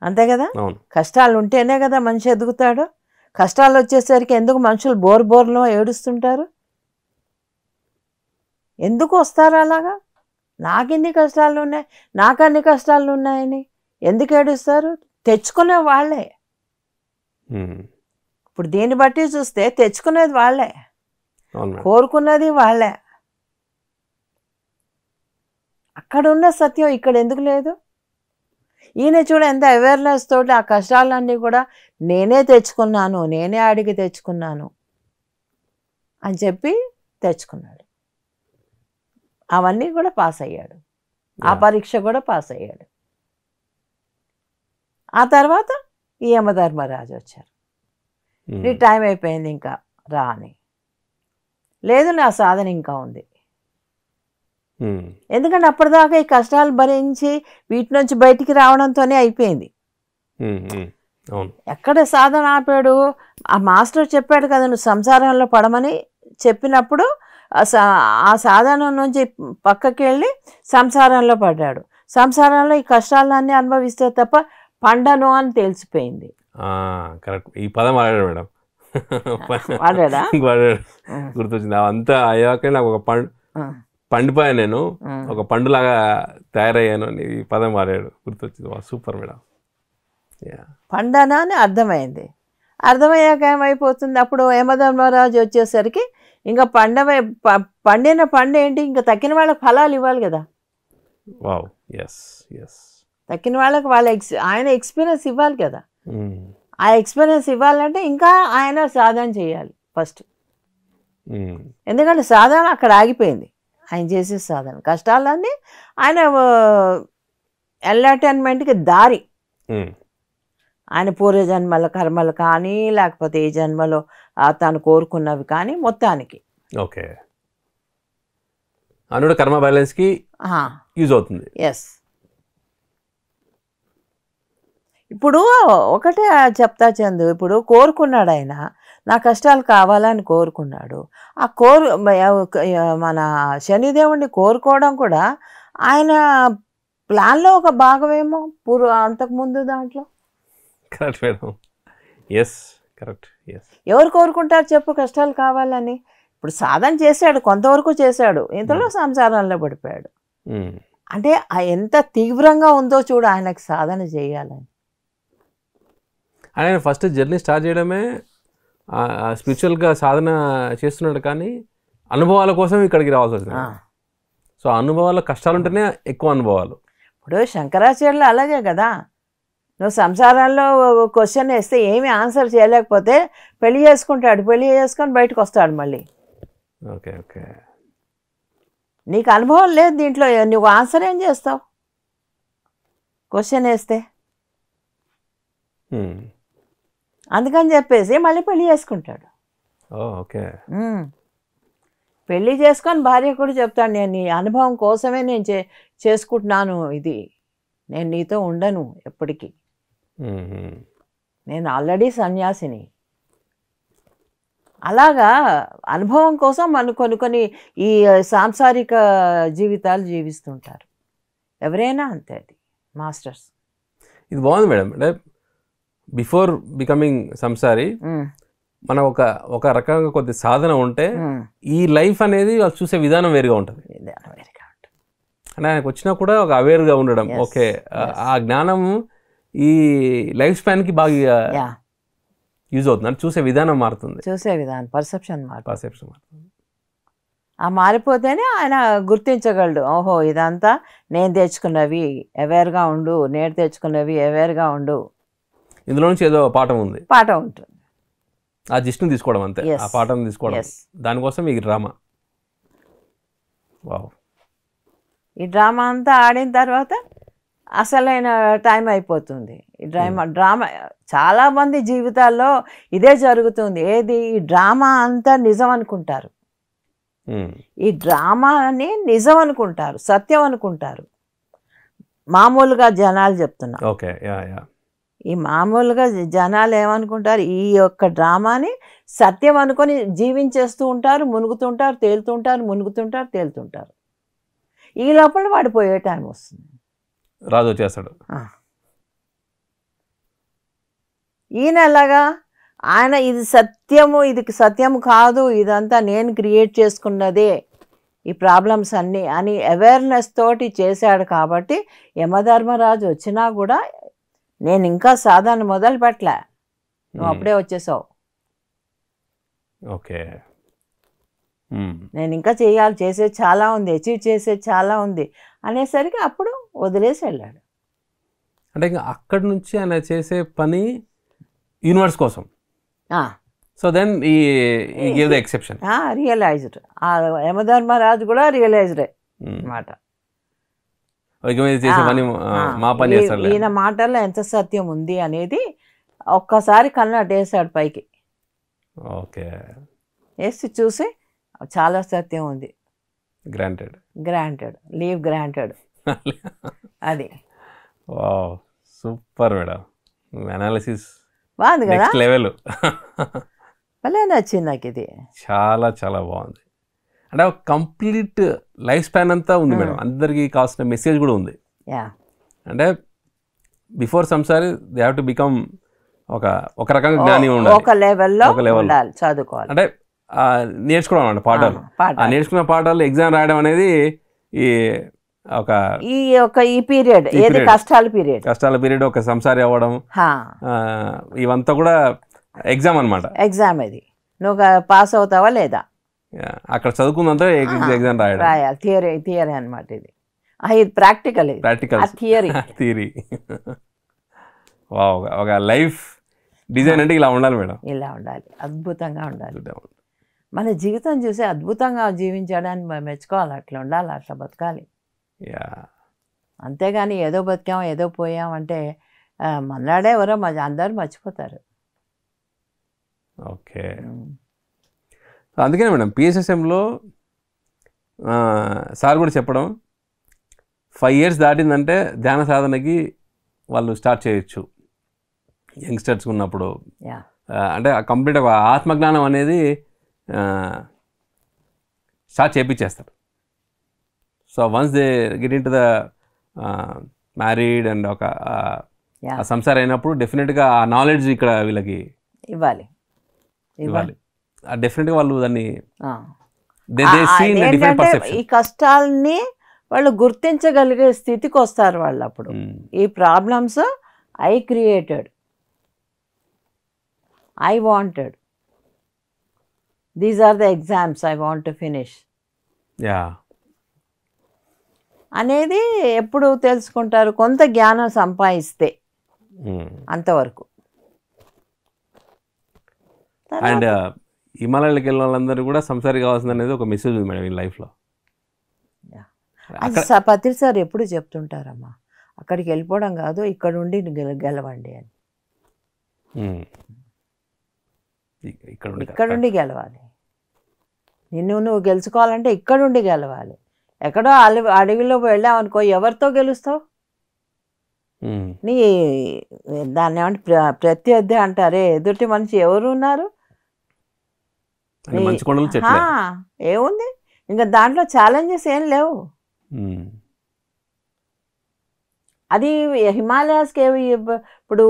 అంతే కదా కష్టాలు ఉంటేనే కదా మనిషి ఎదుగుతాడు కష్టాలు వచ్చేసరికి ఎందుకు మనుషులు బోర్ బోర్లో ఏడుస్తుంటారు ఎందుకు వస్తారు అలాగా నాకెన్ని కష్టాలు ఉన్నాయి నాకు అన్ని కష్టాలు ఉన్నాయని ఎందుకు ఏడుస్తారు తెచ్చుకునే వాళ్ళే ఇప్పుడు దీన్ని బట్టి చూస్తే తెచ్చుకునేది వాళ్ళే కోరుకున్నది వాళ్ళే అక్కడ ఉన్న సత్యం ఇక్కడ ఎందుకు లేదు ఈయన చూడ ఎంత అవేర్నెస్ తోటి ఆ కష్టాలన్నీ కూడా నేనే తెచ్చుకున్నాను నేనే అడిగి తెచ్చుకున్నాను అని చెప్పి తెచ్చుకున్నాడు అవన్నీ కూడా పాస్ అయ్యాడు ఆ పరీక్ష కూడా పాస్ అయ్యాడు ఆ తర్వాత ఈ యమధర్మరాజు వచ్చారు hmm. నీ టైం అయిపోయింది ఇంకా రా అని లేదు నా సాధన ఇంకా ఉంది hmm. ఎందుకంటే అప్పటిదాకా ఈ కష్టాలు భరించి వీటి నుంచి బయటికి రావడంతోనే అయిపోయింది hmm, ఎక్కడ సాధన ఆపాడు ఆ మాస్టర్ చెప్పాడు కదా నువ్వు సంసారంలో పడమని చెప్పినప్పుడు ఆ సాధనం నుంచి పక్కకి వెళ్ళి సంసారంలో పడ్డాడు సంసారంలో ఈ కష్టాలన్నీ అనుభవిస్తే తప్ప పండను అని తెలిసిపోయింది కరెక్ట్ ఈ పదం వాడాడు మేడం వాడాడా గుర్తొచ్చింది అంతా అయ్యాక నాకు ఒక పండు పండిపోయా నేను ఒక పండులాగా తయారయ్యాను అని ఈ పదం వాడాడు గుర్తొచ్చింది సూపర్ మేడం పండనా అని అర్థమైంది అర్థమయ్యాక ఏమైపోతుంది అప్పుడు యమధర్మరాజు వచ్చేసరికి ఇంకా పండవ పండిన పండు ఏంటి ఇంకా తక్కిన వాళ్ళకి ఫలాలు ఇవ్వాలి కదా వావ్ ఎస్ ఎస్ తక్కిన వాళ్ళకి వాళ్ళ ఎక్స్ ఆయన ఎక్స్పీరియన్స్ ఇవ్వాలి కదా hmm. ఆ ఎక్స్పీరియన్స్ ఇవ్వాలంటే ఇంకా ఆయన సాధన చేయాలి ఫస్ట్ hmm. ఎందుకంటే సాధన అక్కడ ఆగిపోయింది ఆయన చేసే సాధన కష్టాలన్నీ ఆయన ఎంటర్టైన్మెంట్కి దారి hmm. ఆయన పూర్వజన్మల కర్మలు కానీ లేకపోతే ఈ జన్మలో తాను కోరుకున్నవి కానీ మొత్తానికి ఓకే అనుడు కర్మ బ్యాలెన్స్కి యూజ్ అవుతుంది ఎస్ ఇప్పుడు ఒకటే చెప్తా చందు ఇప్పుడు కోరుకున్నాడు ఆయన నా కష్టాలు కావాలని కోరుకున్నాడు ఆ కోరు మన శనిదేవుణ్ణి కోరుకోవడం కూడా ఆయన ప్లాన్లో ఒక భాగమేమో పూర్వ అంతకుముందు దాంట్లో correct madam yes correct yes ఎవరు కోరుకుంటారు చెప్పు కష్టాలు కావాలని ఇప్పుడు సాధన చేశాడు కొంతవరకు చేశాడు ఇంతలో hmm. సంసారంలో పడిపోయాడు hmm. అంటే ఎంత తీవ్రంగా ఉందో చూడు ఆయనకు సాధన చేయాలని ఆయన ఫస్ట్ జర్నీ స్టార్ట్ చేయడమే స్పిరిచువల్గా సాధన చేస్తున్నాడు కానీ అనుభవాల కోసం ఇక్కడికి రావాల్సి వచ్చింది సో అనుభవాల కష్టాలు ఉంటేనే ఎక్కువ అనుభవాలు ఇప్పుడు శంకరాచార్యులు అలాగే కదా నువ్వు సంసారాల్లో క్వశ్చన్ వేస్తే ఏమి ఆన్సర్ చేయలేకపోతే పెళ్లి చేసుకుంటాడు పెళ్లి చేసుకొని బయటకు వస్తాడు మళ్ళీ ఓకే ఓకే నీకు అనుభవం లేదు దీంట్లో నువ్వు ఆన్సర్ ఏం చేస్తావు క్వశ్చన్ వేస్తే అందుకని చెప్పేసి మళ్ళీ పెళ్లి చేసుకుంటాడు ఓకే పెళ్లి చేసుకొని భార్య కూడా చెప్తాడు నేను నీ అనుభవం కోసమే నేను చే చేసుకుంటున్నాను ఇది నేను నీతో ఉండను ఎప్పటికీ నేను ఆల్రెడీ సన్యాసిని అలాగా అనుభవం కోసం మన కొన్ని కొన్ని ఈ సాంసారిక జీవితాలు జీవిస్తుంటారు ఎవరైనా అంతే అది మాస్టర్స్ ఇది బాగుంది మేడం అంటే బిఫోర్ బికమింగ్ సంసారి మన ఒక ఒక రకంగా కొద్ది సాధన ఉంటే ఈ లైఫ్ అనేది వాళ్ళు చూసే విధానం వేరుగా ఉంటుంది అంటే ఆయనకు వచ్చినా కూడా ఒక అవేర్గా ఉండడం ఓకే ఆ జ్ఞానం ఈ లైఫ్ స్పాన్ కి బాగా యూజ్ అవుతున్నారు చూసే విధానం మారుతుంది చూసే విధానం పర్సెప్షన్ పర్సెప్షన్ మారుతుంది ఆ మారిపోతేనే ఆయన గుర్తించగలడు ఓహో ఇదంతా నేను తెచ్చుకున్నవి అవేర్గా ఉండు నేను తెచ్చుకున్నవి అవేర్గా ఉండు ఇందులో నుంచి ఏదో పాఠం ఉంది పాఠం ఉంటుంది ఆ జిస్ట్ని తీసుకోవడం అంతే ఆ పాఠం తీసుకోవడం దానికోసం ఈ డ్రామా వావ్ ఈ డ్రామా అంతా ఆడిన తర్వాత అసలైన టైం అయిపోతుంది ఈ డ్రామా డ్రామా చాలామంది జీవితాల్లో ఇదే జరుగుతుంది ఏది ఈ డ్రామా అంతా నిజం అనుకుంటారు ఈ డ్రామాని నిజం అనుకుంటారు సత్యం అనుకుంటారు మామూలుగా జనాలు చెప్తున్నారు ఓకే ఈ మామూలుగా జనాలు ఏమనుకుంటారు ఈ యొక్క డ్రామాని సత్యం అనుకొని జీవించేస్తూ ఉంటారు మునుగుతుంటారు తేలుతుంటారు మునుగుతుంటారు తేలుతుంటారు ఈ లోపల వాడిపోయే టైం వస్తుంది రాజు వచ్చేస్తాడు ఈయన ఎలాగా ఆయన ఇది సత్యము ఇది సత్యము కాదు ఇదంతా నేను క్రియేట్ చేసుకున్నదే ఈ ప్రాబ్లమ్స్ అన్నీ అని అవేర్నెస్ తోటి చేశాడు కాబట్టి యమధర్మరాజు వచ్చినా కూడా నేను ఇంకా సాధారణ మొదలు పెట్టలే నువ్వు అప్పుడే వచ్చేసావు ఓకే నేను ఇంకా చేయాలి చేసేది చాలా ఉంది అచీవ్ చేసేది చాలా ఉంది అనేసరికి అప్పుడు వదిలేసి వెళ్ళాడు అంటే ఇంకా అక్కడి నుంచి ఆయన చేసే పని యూనివర్స్ కోసం so then he give the exception realized Yamadharmaraju కూడా రియలైజ్డ్ అనమాట ఈయన మాటల్లో ఎంత సత్యం ఉంది అనేది ఒక్కసారి కన్ను అటేసాడు పైకి ఓకే వేసి చూసి చాలా సత్యం ఉంది గ్రాంటెడ్ గ్రాంటెడ్ లీవ్ గ్రాంటెడ్ అది సూపర్ మేడం అనాలిసిస్ బాగుంది కదా లెవెల్ భలే నచ్చింది నాకు ఇది చాలా చాలా బాగుంది అంటే కంప్లీట్ లైఫ్ స్పాన్ అంతా ఉంది మేడం అందరికీ కావాల్సిన మెసేజ్ కూడా ఉంది అంటే బిఫోర్ సంసారి దే హ్యావ్ టు బికమ్ ఒక ఒక రకంగా జ్ఞాని ఉండాలి ఒక లెవెల్లో ఒక లెవెల్ చదువుకోవాలి అంటే నేర్చుకోవడం అండి పాఠాలు నేర్చుకున్న పాఠాలు ఎగ్జామ్ రాయడం అనేది ఈ ఒక ఈ ఒక ఈ పీరియడ్ ఏది కష్టాల పీరియడ్ కష్టాల పీరియడ్ ఒక సంసారి అవ్వడం ఇవంతా కూడా ఎగ్జామ్ అనమాట ఎగ్జామ్ ఇది నువ్వు పాస్ అవుతావా లేదా అక్కడ చదువుకుందంతా ఎగ్జామ్ రాయడం రాయాలి థియరీ థియరీ అనమాట ఇది ఇది ప్రాక్టికల్ ప్రాక్టికల్ థియరీ థియరీ ఒక లైఫ్ డిజైన్ అంటే ఇలా ఉండాలి మేడం ఇలా ఉండాలి అద్భుతంగా ఉండాలి మన జీవితం చూసి అద్భుతంగా జీవించడానికి మనం మెచ్చుకోవాలి అట్లా ఉండాలి అట్లా బతకాలి అంతేగాని ఏదో బతికాం ఏదో పోయాం అంటే మన్నాడే ఎవరో మా అందరూ మర్చిపోతారు ఓకే అందుకనే మేడం పిఎస్ఎస్ఎంలో సార్ కూడా చెప్పడం ఫైవ్ ఇయర్స్ దాటిందంటే ధ్యాన సాధనకి వాళ్ళు స్టార్ట్ చేయొచ్చు యంగ్స్టర్స్ ఉన్నప్పుడు అంటే కంప్లీట్ ఆత్మజ్ఞానం అనేది షా చేపించేస్తారు so once they get in to the married and ఒక సంసార్ అయినప్పుడు డెఫినెట్గా ఆ నాలెడ్జ్ ఇక్కడ వీళ్ళకి ఇవ్వాలి ఇవ్వాలి డెఫినెట్గా వాళ్ళు దాన్ని ఈ కష్టాలని వాళ్ళు గుర్తించగలిగే స్థితికి వస్తారు వాళ్ళు అప్పుడు hmm. ఈ problems I created I wanted these are the exams I want to finish yeah అనేది ఎప్పుడు తెలుసుకుంటారు కొంత జ్ఞానం సంపాదిస్తే hmm. అంతవరకు అండ్ uh, హిమాలయాలకు వెళ్ళిన వాళ్ళందరూ కూడా సంసారి కావాల్సింది అనేది ఒక మెసేజ్ ఉంది మేడం ఈ లైఫ్లో అది పత్రి సార్ ఎప్పుడు చెప్తుంటారమ్మా అక్కడికి వెళ్ళిపోవడం కాదు ఇక్కడ ఉండి గెలవండి అని hmm. ఇక్కడ ఉండి గెలవాలి నిన్ను నువ్వు గెలుచుకోవాలంటే ఇక్కడుండి గెలవాలి ఎక్కడో అడవి అడవిలో అనుకో ఎవరితో గెలుస్తావు నీ దాన్ని ఏమంటే ప్రత్యర్థి అంటారే ఎదుటి మనిషి ఎవరు ఉన్నారు ఏముంది ఇంకా దాంట్లో ఛాలెంజెస్ ఏం లేవు అది హిమాలయాస్కి ఇప్పుడు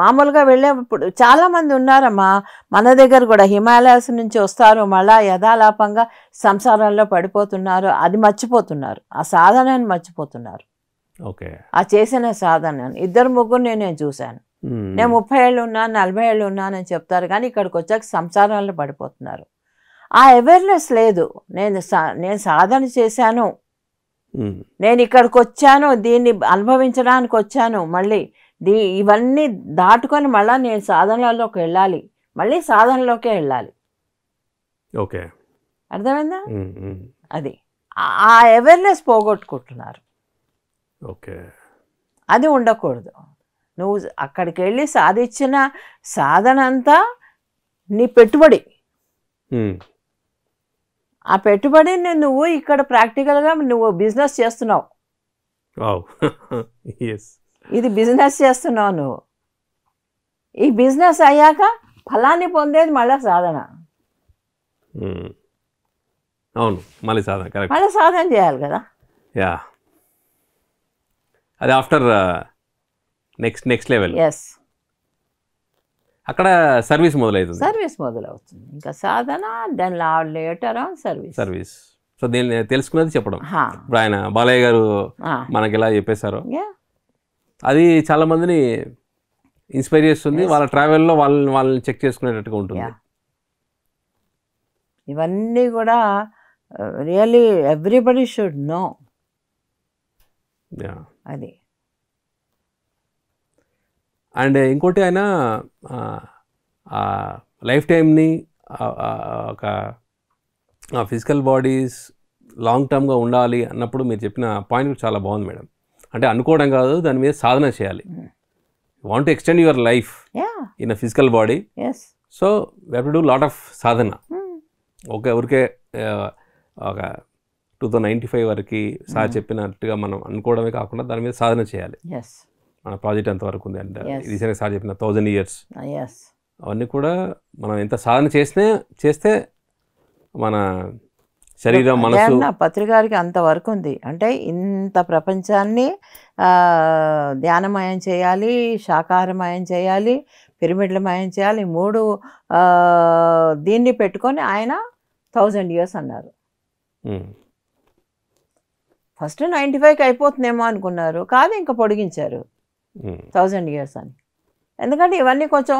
మామూలుగా వెళ్ళేప్పుడు చాలామంది ఉన్నారమ్మా మన దగ్గర కూడా హిమాలయాస్ నుంచి వస్తారు మళ్ళా యథాలాపంగా సంసారాల్లో పడిపోతున్నారు అది మర్చిపోతున్నారు ఆ సాధనాన్ని మర్చిపోతున్నారు ఓకే ఆ చేసిన సాధనని ఇద్దరు ముగ్గురు నేను చూశాను నేను ముప్పై ఏళ్ళు ఉన్నాను నలభై ఏళ్ళు ఉన్నానని చెప్తారు కానీ ఇక్కడికి వచ్చాక సంసారాల్లో పడిపోతున్నారు ఆ అవేర్నెస్ లేదు నేను నేను సాధన చేశాను నేను ఇక్కడికి వచ్చాను దీన్ని అనుభవించడానికి వచ్చాను మళ్ళీ దీ ఇవన్నీ దాటుకొని మళ్ళీ నేను సాధనలోకి వెళ్ళాలి మళ్ళీ సాధనలోకే వెళ్ళాలి ఓకే అర్థమైందా అది ఆ అవేర్నెస్ పోగొట్టుకుంటున్నారు ఓకే అది ఉండకూడదు నువ్వు అక్కడికి వెళ్ళి సాధించిన సాధన అంతా నీ పెట్టుబడి ఆ పెట్టుబడిని నువ్వు ఇక్కడ ప్రాక్టికల్గా నువ్వు బిజినెస్ చేస్తున్నావు ఇది బిజినెస్ చేస్తున్నావు నువ్వు ఈ బిజినెస్ అయ్యాక ఫలాన్ని పొందేది మళ్ళీ సాధన అవును మళ్ళీ సాధన కరెక్ట్ మళ్ళీ సాధన చేయాలి కదా యా అది after next next level yes అక్కడ సర్వీస్ మొదలవుతుంది సర్వీస్ మొదలవుతుంది ఇంకా సాధన దాని later on service service so దీన్ని తెలుసుకున్నది చెప్పడం ఇప్పుడు ఆయన బాలయ్య గారు మనకి ఎలా చెప్పేశారు అది చాలా మందిని ఇన్స్పైర్ చేస్తుంది వాళ్ళ ట్రావెల్లో వాళ్ళని వాళ్ళని చెక్ చేసుకునేటట్టుగా ఉంటుంది ఇవన్నీ కూడా రియల్లీ ఎవ్రీబడి షుడ్ నో అది అండ్ ఇంకోటి ఆయన లైఫ్ టైంని ఒక ఫిజికల్ బాడీస్ లాంగ్ టర్మ్గా ఉండాలి అన్నప్పుడు మీరు చెప్పిన పాయింట్ చాలా బాగుంది మేడం అంటే అనుకోవడం కాదు దాని మీద సాధన చేయాలి want to extend your life in a physical body so we to do lot of సాధన ఒక ఊరికే ఒక టూ థౌజండ్ నైంటీ ఫైవ్ వరకు సార్ చెప్పినట్టుగా మనం అనుకోవడమే కాకుండా దాని మీద సాధన చేయాలి మన ప్రాజెక్ట్ ఎంతవరకు ఉంది అండ్ రీసెంట్గా సార్ చెప్పిన థౌజండ్ ఇయర్స్ ah, అవన్నీ కూడా మనం ఎంత సాధన చేస్తే చేస్తే మన శరీరం మనసు పత్రికారికి అంతవరకు ఉంది అంటే ఇంత ప్రపంచాన్ని ధ్యానమయం చేయాలి శాకాహారమయం చేయాలి మయం చేయాలి మూడు దీన్ని పెట్టుకొని ఆయన థౌజండ్ ఇయర్స్ అన్నారు ఫస్ట్ నైంటీ ఫైవ్కి అయిపోతుందేమో అనుకున్నారు కాదు ఇంకా పొడిగించారు థౌజండ్ ఇయర్స్ అని ఎందుకంటే ఇవన్నీ కొంచెం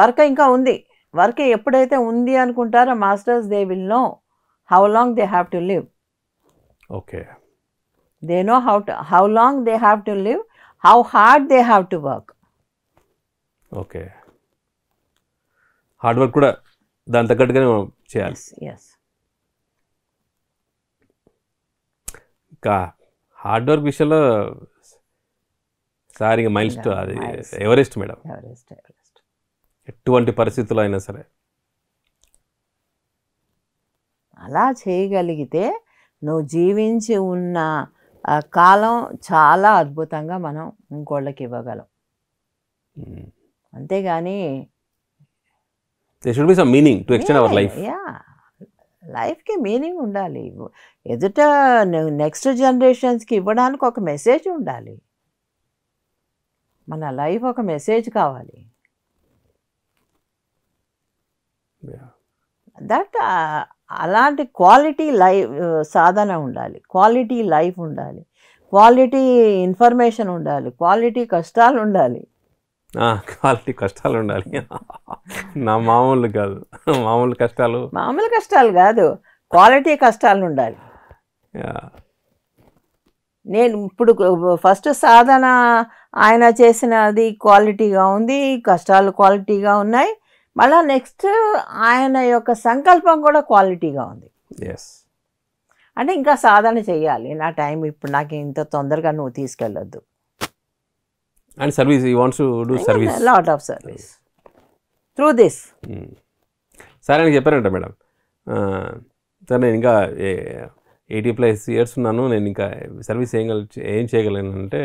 వర్క్ ఇంకా ఉంది వర్క్ ఎప్పుడైతే ఉంది అనుకుంటారో masters they will know how long they have to live okay they know how to how long they have to live how hard they have to work okay hard work కూడా దాని తగ్గట్టుగానే చేయాలి ఎస్ ఇంకా హార్డ్ వర్క్ విషయంలో సారి మైల్ స్టోన్ అది ఎవరెస్ట్ మేడం ఎవరెస్ట్ ఎవరెస్ట్ ఎటువంటి పరిస్థితులు అయినా సరే అలా చేయగలిగితే నువ్వు జీవించి ఉన్న కాలం చాలా అద్భుతంగా మనం ఇంకోళ్ళకి ఇవ్వగలం hmm. అంతేగాని లైఫ్ యా లైఫ్కి మీనింగ్ ఉండాలి ఎదుట నెక్స్ట్ జనరేషన్స్కి ఇవ్వడానికి ఒక మెసేజ్ ఉండాలి మన లైఫ్ ఒక మెసేజ్ కావాలి దట్ uh, అలాంటి క్వాలిటీ లైఫ్ uh, సాధన ఉండాలి క్వాలిటీ లైఫ్ ఉండాలి క్వాలిటీ ఇన్ఫర్మేషన్ ఉండాలి క్వాలిటీ కష్టాలు ఉండాలి క్వాలిటీ కష్టాలు ఉండాలి నా మామూలు కాదు మామూలు కష్టాలు మామూలు కష్టాలు కాదు క్వాలిటీ కష్టాలు ఉండాలి నేను ఇప్పుడు ఫస్ట్ సాధన ఆయన చేసినది క్వాలిటీగా ఉంది కష్టాలు క్వాలిటీగా ఉన్నాయి మళ్ళీ నెక్స్ట్ ఆయన యొక్క సంకల్పం కూడా క్వాలిటీగా ఉంది ఎస్ అంటే ఇంకా సాధన చేయాలి నా టైం ఇప్పుడు నాకు ఇంత తొందరగా నువ్వు తీసుకెళ్ళొద్దు and service he wants to do service lot of service through this సరే అని చెప్పారంట మేడం సార్ నేను ఇంకా ఎయిటీ ప్లస్ ఇయర్స్ ఉన్నాను నేను ఇంకా సర్వీస్ ఏం ఏం చేయగలను అంటే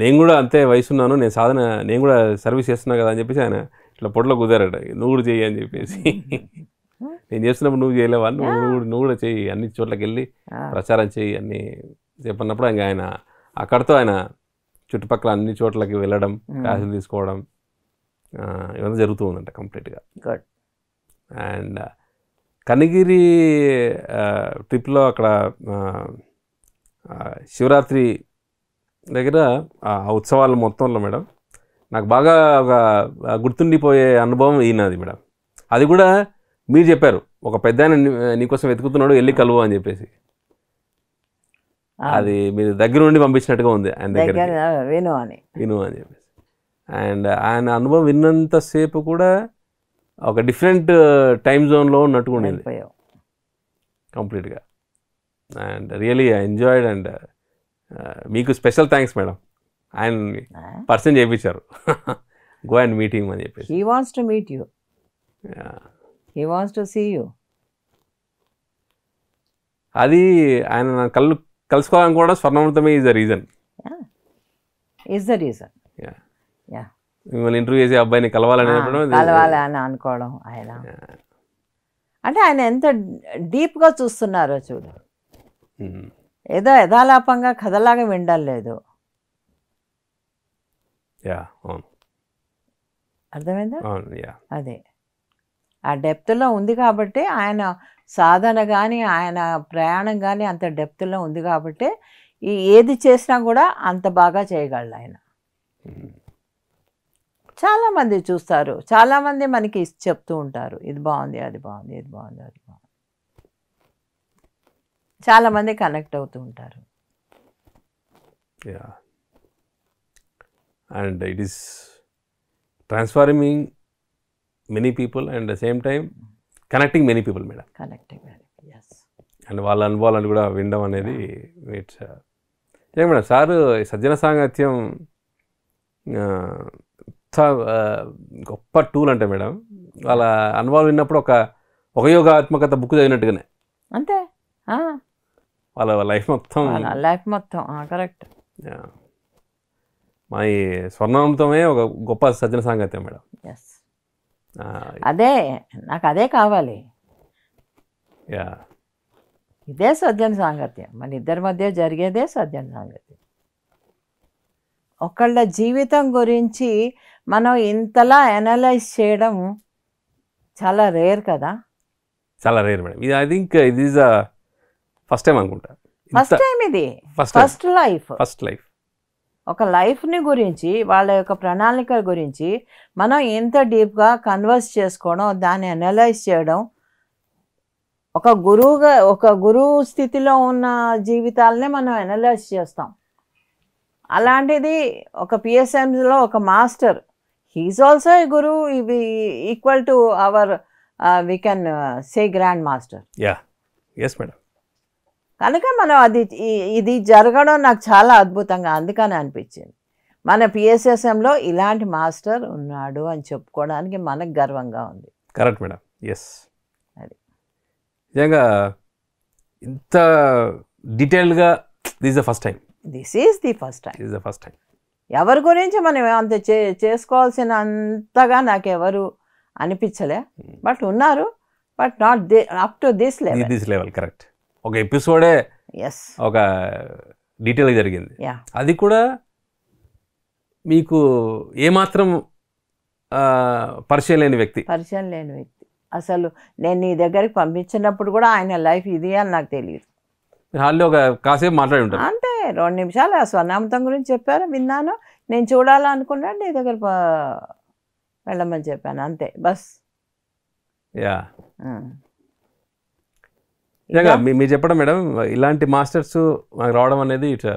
నేను కూడా అంతే వయసు ఉన్నాను నేను సాధన నేను కూడా సర్వీస్ చేస్తున్నా కదా అని చెప్పేసి ఆయన ఇట్లా పొట్ల కుదారట నువ్వు కూడా చెయ్యి అని చెప్పేసి నేను చేస్తున్నప్పుడు నువ్వు అని నువ్వు నువ్వు కూడా చెయ్యి అన్ని చోట్లకి వెళ్ళి ప్రచారం చెయ్యి అన్ని చెప్పినప్పుడు ఇంకా ఆయన అక్కడితో ఆయన చుట్టుపక్కల అన్ని చోట్లకి వెళ్ళడం క్లాసులు తీసుకోవడం ఇవన్నీ జరుగుతూ ఉందంట కంప్లీట్గా అండ్ కనిగిరి ట్రిప్లో అక్కడ శివరాత్రి దగ్గర ఆ ఉత్సవాల మొత్తంలో మేడం నాకు బాగా ఒక గుర్తుండిపోయే అనుభవం ఈయనది మేడం అది కూడా మీరు చెప్పారు ఒక పెద్ద నీకోసం వెతుకుతున్నాడు వెళ్ళి కలువు అని చెప్పేసి అది మీరు దగ్గర నుండి పంపించినట్టుగా ఉంది ఆయన దగ్గర విను అని విను అని చెప్పేసి అండ్ ఆయన అనుభవం విన్నంతసేపు కూడా ఒక డిఫరెంట్ టైం జోన్లో ఉన్నట్టుగా ఉండేది కంప్లీట్గా and really I enjoyed and మీకు స్పెషల్ థ్యాంక్స్ మేడం ఆయన పర్సన్ చేయించారు గో అండ్ మీటింగ్ అని చెప్పేసి he wants to meet you he wants to see you అది ఆయన కళ్ళు కలుసుకోవాలని కూడా స్వర్ణమృతమే is the reason is the reason మిమ్మల్ని ఇంటర్వ్యూ చేసి అబ్బాయిని కలవాలని కలవాలి అని అనుకోవడం ఆయన అంటే ఆయన ఎంత డీప్గా చూస్తున్నారో చూడు ఏదో యథాలాపంగా కథలాగా వినడం లేదు అర్థమైందా అదే ఆ డెప్త్లో ఉంది కాబట్టి ఆయన సాధన కానీ ఆయన ప్రయాణం కానీ అంత డెప్త్లో ఉంది కాబట్టి ఈ ఏది చేసినా కూడా అంత బాగా చేయగలడు ఆయన చాలామంది చూస్తారు చాలామంది మనకి చెప్తూ ఉంటారు ఇది బాగుంది అది బాగుంది ఇది బాగుంది అది బాగుంది చాలామంది కనెక్ట్ అవుతూ ఉంటారు and it is transforming many people and the same time connecting many people madam connecting and వాళ్ళ అనుభవాలను కూడా వినడం అనేది it's uh, a madam sir సజ్జన సాంగత్యం గొప్ప టూల్ అంటే మేడం వాళ్ళ అనుభవాలు విన్నప్పుడు ఒక ఉపయోగాత్మకత బుక్ చదివినట్టుగానే అంతే వాళ్ళ లైఫ్ మొత్తం లైఫ్ మొత్తం కరెక్ట్ మా ఈ స్వర్ణామృతమే ఒక గొప్ప సజ్జన సాంగత్యం మేడం అదే నాకు అదే కావాలి ఇదే సజ్జన సాంగత్యం మన ఇద్దరి మధ్య జరిగేదే సజ్జన సాంగత్యం ఒకళ్ళ జీవితం గురించి మనం ఇంతలా అనలైజ్ చేయడం చాలా రేర్ కదా చాలా రేర్ మేడం ఇది ఐ థింక్ ఇది ఈస్ అ ఫస్ట్ టైం అనుకుంటా ఫస్ట్ టైం ఇది ఫస్ట్ లైఫ్ ఫస్ట్ లైఫ్ ఒక లైఫ్ని గురించి వాళ్ళ యొక్క ప్రణాళిక గురించి మనం ఎంత డీప్గా కన్వర్స్ చేసుకోవడం దాన్ని అనలైజ్ చేయడం ఒక గురువుగా ఒక గురువు స్థితిలో ఉన్న జీవితాలనే మనం అనలైజ్ చేస్తాం అలాంటిది ఒక పిఎస్ఎంలో ఒక master he's also a guru ఇవి equal to our we can say grand master yeah yes madam కనుక మనం అది ఇది జరగడం నాకు చాలా అద్భుతంగా అందుకని అనిపించింది మన పిఎస్ఎస్ఎంలో ఇలాంటి మాస్టర్ ఉన్నాడు అని చెప్పుకోవడానికి మనకు గర్వంగా ఉంది కరెక్ట్ మేడం ఎస్ అది నిజంగా ఇంత డీటెయిల్గా this the first time this is the first time is the first time ఎవరి గురించి మనం అంత చే చేసుకోవాల్సిన అంతగా నాకెవరు అనిపించలే hmm. బట్ ఉన్నారు but not the up to this level this level correct ఒక ఎపిసోడే ఒక డీటెయిల్గా జరిగింది అది కూడా మీకు ఏమాత్రం పరిచయం లేని వ్యక్తి పరిచయం లేని వ్యక్తి అసలు నేను నీ దగ్గరికి పంపించినప్పుడు కూడా ఆయన లైఫ్ ఇది అని నాకు తెలియదు హాల్లో ఒక కాసేపు మాట్లాడి ఉంటాను అంతే రెండు నిమిషాలు ఆ స్వర్ణామతం గురించి చెప్పారు విన్నాను నేను చూడాలనుకున్నాను నీ దగ్గర వెళ్ళమని చెప్పాను అంతే బస్ యా నిజంగా మీరు చెప్పడం మేడం ఇలాంటి మాస్టర్స్ మాకు రావడం అనేది ఇట్లా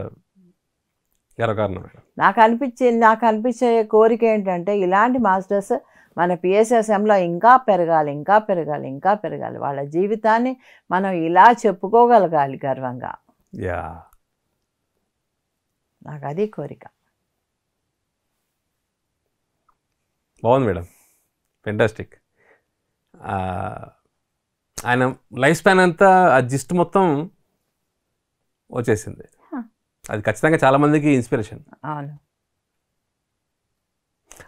గర్వకారణం నాకు అనిపించే నాకు అనిపించే కోరిక ఏంటంటే ఇలాంటి మాస్టర్స్ మన పిఎస్ఎస్ఎంలో ఇంకా పెరగాలి ఇంకా పెరగాలి ఇంకా పెరగాలి వాళ్ళ జీవితాన్ని మనం ఇలా చెప్పుకోగలగాలి గర్వంగా యా నాకు అది కోరిక బాగుంది మేడం ఫెంటాస్టిక్ ఆయన లైఫ్ స్పాన్ అంతా ఆ జిస్ట్ మొత్తం వచ్చేసింది అది ఖచ్చితంగా చాలా మందికి ఇన్స్పిరేషన్ అవును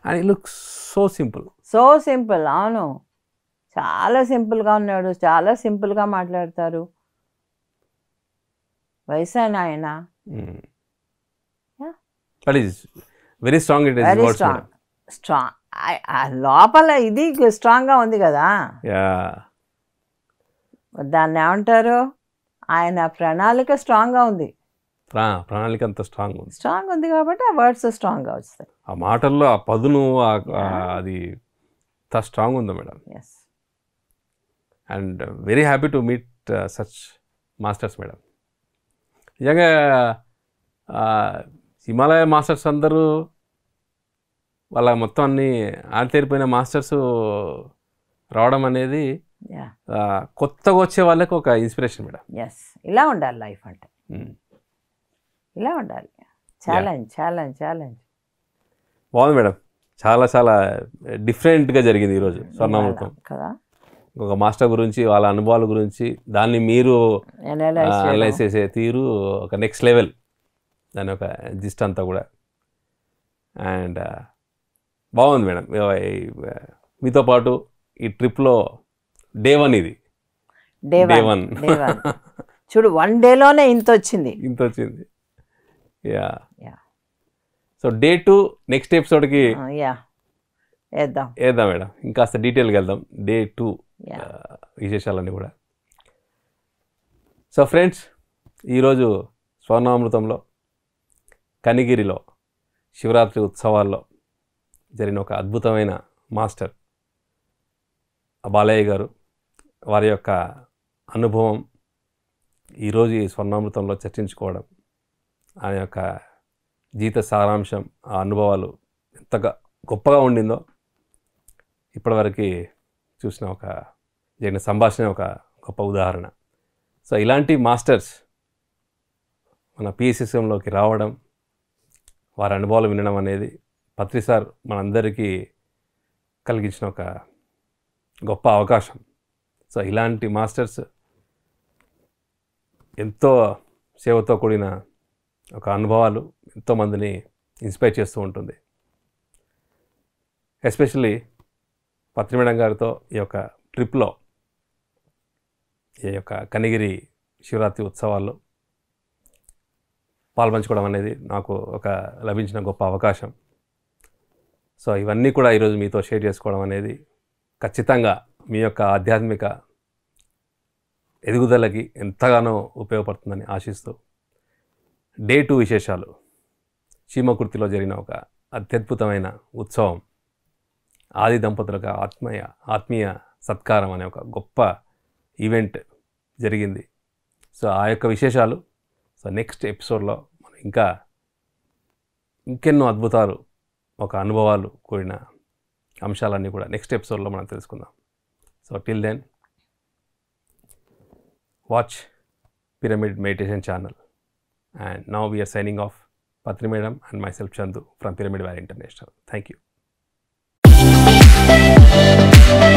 and look so simple so simple అవును చాలా సింపుల్గా ఉన్నాడు చాలా సింపుల్గా మాట్లాడతారు వయసు ఆయన ఆయన very strong it very strong strong లోపల ఇది స్ట్రాంగ్గా ఉంది కదా దాన్ని ఏమంటారు ఆయన ప్రణాళిక స్ట్రాంగ్గా ఉంది ప్రణాళిక అంత స్ట్రాంగ్ ఉంది స్ట్రాంగ్ ఉంది కాబట్టి ఆ వర్డ్స్ స్ట్రాంగ్గా వస్తాయి ఆ మాటల్లో ఆ పదును అది స్ట్రాంగ్ ఉంది madam yes and very happy to meet such masters madam నిజంగా హిమాలయ మాస్టర్స్ అందరూ వాళ్ళ మొత్తం అన్ని ఆరితేరిపోయిన మాస్టర్స్ రావడం అనేది కొత్తగా వచ్చే వాళ్ళకి ఒక ఇన్స్పిరేషన్ మేడం ఎస్ ఇలా ఉండాలి లైఫ్ అంటే hmm. ఇలా ఉండాలి ఛాలెంజ్ ఛాలెంజ్ ఛాలెంజ్ బాగుంది మేడం చాలా చాలా డిఫరెంట్గా జరిగింది ఈరోజు స్వర్ణామృతం కదా ఒక మాస్టర్ గురించి వాళ్ళ అనుభవాల గురించి దాన్ని మీరు అనలైజ్ చేసే తీరు ఒక నెక్స్ట్ లెవెల్ దాని ఒక జిస్ట్ అంతా కూడా అండ్ బాగుంది మేడం మీతో పాటు ఈ ట్రిప్లో డే వన్ ఇది డే వన్ చూడు వన్ డేలోనే ఇంత వచ్చింది ఇంత వచ్చింది yeah so day two next ఎపిసోడ్కి యా వేద్దాం వేద్దాం మేడం ఇంకాస్త డీటెయిల్గా వెళ్దాం డే టూ విశేషాలన్నీ కూడా సో ఫ్రెండ్స్ ఈరోజు స్వర్ణామృతంలో కనిగిరిలో శివరాత్రి ఉత్సవాల్లో జరిగిన ఒక అద్భుతమైన మాస్టర్ బాలయ్య గారు వారి యొక్క అనుభవం ఈరోజు ఈ స్వర్ణామృతంలో చర్చించుకోవడం ఆయన యొక్క జీవిత సారాంశం ఆ అనుభవాలు ఎంతగా గొప్పగా ఉండిందో ఇప్పటివరకు చూసిన ఒక జరిగిన సంభాషణ ఒక గొప్ప ఉదాహరణ సో ఇలాంటి మాస్టర్స్ మన పిఎస్ఎస్ఎంలోకి రావడం వారి అనుభవాలు వినడం అనేది పత్రిసార్ మనందరికీ కలిగించిన ఒక గొప్ప అవకాశం సో ఇలాంటి మాస్టర్స్ ఎంతో సేవతో కూడిన ఒక అనుభవాలు ఎంతోమందిని ఇన్స్పైర్ చేస్తూ ఉంటుంది ఎస్పెషల్లీ పత్రిమేడం గారితో ఈ యొక్క ట్రిప్లో ఈ యొక్క కనిగిరి శివరాత్రి ఉత్సవాల్లో పాల్పంచుకోవడం అనేది నాకు ఒక లభించిన గొప్ప అవకాశం సో ఇవన్నీ కూడా ఈరోజు మీతో షేర్ చేసుకోవడం అనేది ఖచ్చితంగా మీ యొక్క ఆధ్యాత్మిక ఎదుగుదలకి ఎంతగానో ఉపయోగపడుతుందని ఆశిస్తూ డే టూ విశేషాలు చీమకుర్తిలో జరిగిన ఒక అత్యద్భుతమైన ఉత్సవం ఆది దంపతులకు ఆత్మీయ ఆత్మీయ సత్కారం అనే ఒక గొప్ప ఈవెంట్ జరిగింది సో ఆ యొక్క విశేషాలు సో నెక్స్ట్ ఎపిసోడ్లో మనం ఇంకా ఇంకెన్నో అద్భుతాలు ఒక అనుభవాలు కూడిన అంశాలన్నీ కూడా నెక్స్ట్ ఎపిసోడ్లో మనం తెలుసుకుందాం so till then watch Pyramid Meditation channel. And now we are signing off. Patri Madam and myself Chandu from Pyramid Wire International. Thank you.